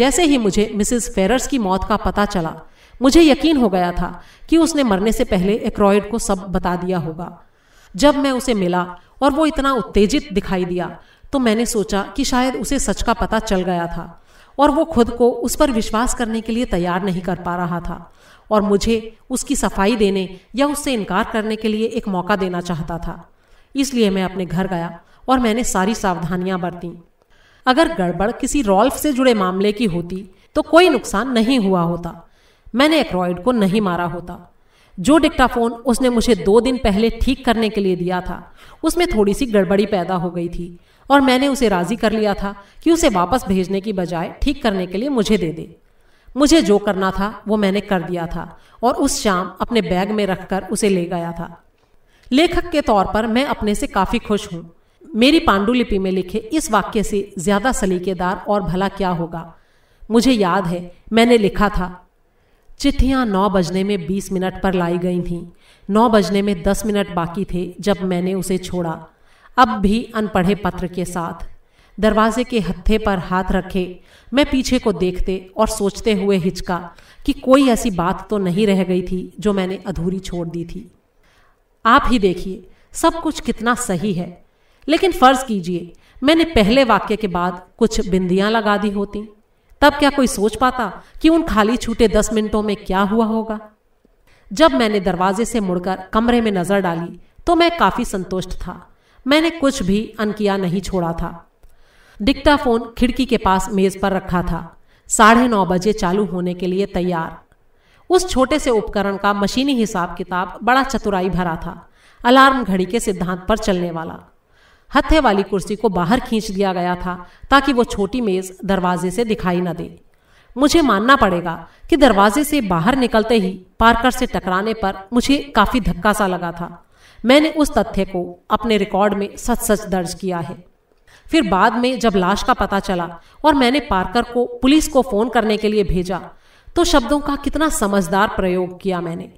जैसे ही मुझे मिसिज फेरर्स की मौत का पता चला मुझे यकीन हो गया था कि उसने मरने से पहले एक्रॉयड को सब बता दिया होगा जब मैं उसे मिला और वो इतना उत्तेजित दिखाई दिया तो मैंने सोचा कि शायद उसे सच का पता चल गया था और वो खुद को उस पर विश्वास करने के लिए तैयार नहीं कर पा रहा था और मुझे उसकी सफाई देने या उससे इनकार करने के लिए एक मौका देना चाहता था इसलिए मैं अपने घर गया और मैंने सारी सावधानियां बरती अगर गड़बड़ किसी रॉल्फ से जुड़े मामले की होती तो कोई नुकसान नहीं हुआ होता मैंने एक को नहीं मारा होता जो डिक्टाफोन उसने मुझे दो दिन पहले ठीक करने के लिए दिया था उसमें थोड़ी सी गड़बड़ी पैदा हो गई थी और मैंने उसे राजी कर लिया था कि उसे वापस भेजने की बजाय ठीक करने के लिए मुझे दे दे मुझे जो करना था वो मैंने कर दिया था और उस शाम अपने बैग में रखकर उसे ले गया था लेखक के तौर पर मैं अपने से काफी खुश हूं मेरी पांडुलिपि में लिखे इस वाक्य से ज्यादा सलीकेदार और भला क्या होगा मुझे याद है मैंने लिखा था चिट्ठियां नौ बजने में बीस मिनट पर लाई गई थीं नौ बजने में दस मिनट बाकी थे जब मैंने उसे छोड़ा अब भी अनपढ़े पत्र के साथ दरवाजे के हत्थे पर हाथ रखे मैं पीछे को देखते और सोचते हुए हिचका कि कोई ऐसी बात तो नहीं रह गई थी जो मैंने अधूरी छोड़ दी थी आप ही देखिए सब कुछ कितना सही है लेकिन फर्ज कीजिए मैंने पहले वाक्य के बाद कुछ बिंदियां लगा दी होती तब क्या कोई सोच पाता कि उन खाली छूटे दस मिनटों में क्या हुआ होगा जब मैंने दरवाजे से मुड़कर कमरे में नजर डाली तो मैं काफी संतुष्ट था मैंने कुछ भी अनकिया नहीं छोड़ा था डिक्टाफोन खिड़की के पास मेज पर रखा था साढ़े नौ बजे चालू होने के लिए तैयार उस छोटे से उपकरण का मशीनी हिसाब किताब बड़ा चतुराई भरा था अलार्म घड़ी के सिद्धांत पर चलने वाला हत्थे वाली कुर्सी को बाहर खींच दिया गया था ताकि वो छोटी मेज दरवाजे से दिखाई न दे मुझे मानना पड़ेगा कि दरवाजे से बाहर निकलते ही पार्कर से टकराने पर मुझे काफी धक्का सा लगा था मैंने उस तथ्य को अपने रिकॉर्ड में सच सच दर्ज किया है फिर बाद में जब लाश का पता चला और मैंने पार्कर को पुलिस को फोन करने के लिए भेजा तो शब्दों का कितना समझदार प्रयोग किया मैंने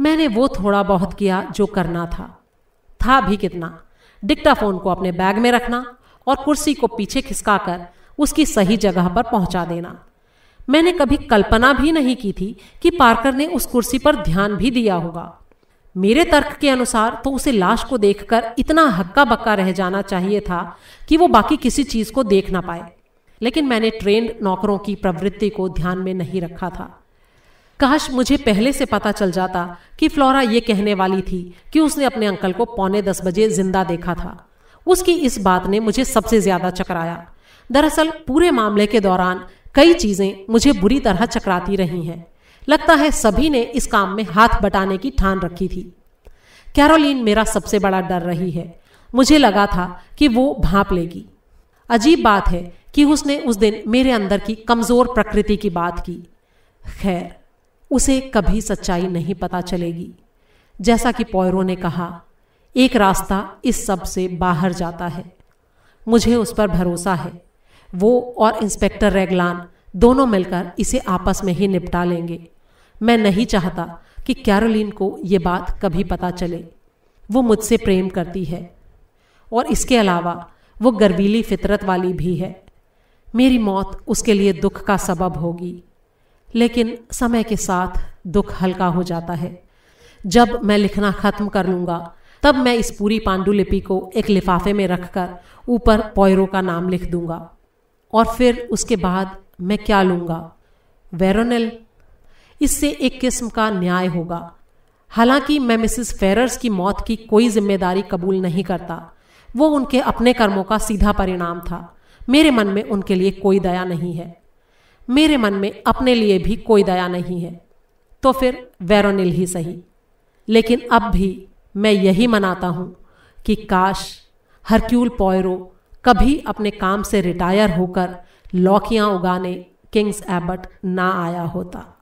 मैंने वो थोड़ा बहुत किया जो करना था था भी कितना डिक्टाफोन को अपने बैग में रखना और कुर्सी को पीछे खिसकाकर उसकी सही जगह पर पहुंचा देना मैंने कभी कल्पना भी नहीं की थी कि पार्कर ने उस कुर्सी पर ध्यान भी दिया होगा मेरे तर्क के अनुसार तो उसे लाश को देखकर इतना हक्का बक्का रह जाना चाहिए था कि वो बाकी किसी चीज को देख ना पाए लेकिन मैंने ट्रेन नौकरों की प्रवृत्ति को ध्यान में नहीं रखा था काश मुझे पहले से पता चल जाता कि फ्लोरा ये कहने वाली थी कि उसने अपने अंकल को पौने दस बजे जिंदा देखा था उसकी इस बात ने मुझे सबसे ज्यादा चकराया दरअसल पूरे मामले के दौरान कई चीजें मुझे बुरी तरह चकराती रही हैं लगता है सभी ने इस काम में हाथ बटाने की ठान रखी थी कैरोलिन मेरा सबसे बड़ा डर रही है मुझे लगा था कि वो भाप लेगी अजीब बात है कि उसने उस दिन मेरे अंदर की कमजोर प्रकृति की बात की खैर उसे कभी सच्चाई नहीं पता चलेगी जैसा कि पौयरों ने कहा एक रास्ता इस सब से बाहर जाता है मुझे उस पर भरोसा है वो और इंस्पेक्टर रेगलान दोनों मिलकर इसे आपस में ही निपटा लेंगे मैं नहीं चाहता कि कैरोलिन को ये बात कभी पता चले वो मुझसे प्रेम करती है और इसके अलावा वो गर्वीली फितरत वाली भी है मेरी मौत उसके लिए दुख का सबब होगी लेकिन समय के साथ दुख हल्का हो जाता है जब मैं लिखना खत्म कर लूँगा तब मैं इस पूरी पांडुलिपि को एक लिफाफे में रखकर ऊपर पॉयरो का नाम लिख दूंगा और फिर उसके बाद मैं क्या लूंगा वेरोनेल इससे एक किस्म का न्याय होगा हालांकि मैं मिसिस फेरर्स की मौत की कोई जिम्मेदारी कबूल नहीं करता वो उनके अपने कर्मों का सीधा परिणाम था मेरे मन में उनके लिए कोई दया नहीं है मेरे मन में अपने लिए भी कोई दया नहीं है तो फिर वेरोनिल ही सही लेकिन अब भी मैं यही मनाता हूं कि काश हरक्यूल पॉयरो कभी अपने काम से रिटायर होकर लौकियाँ उगाने किंग्स एबट ना आया होता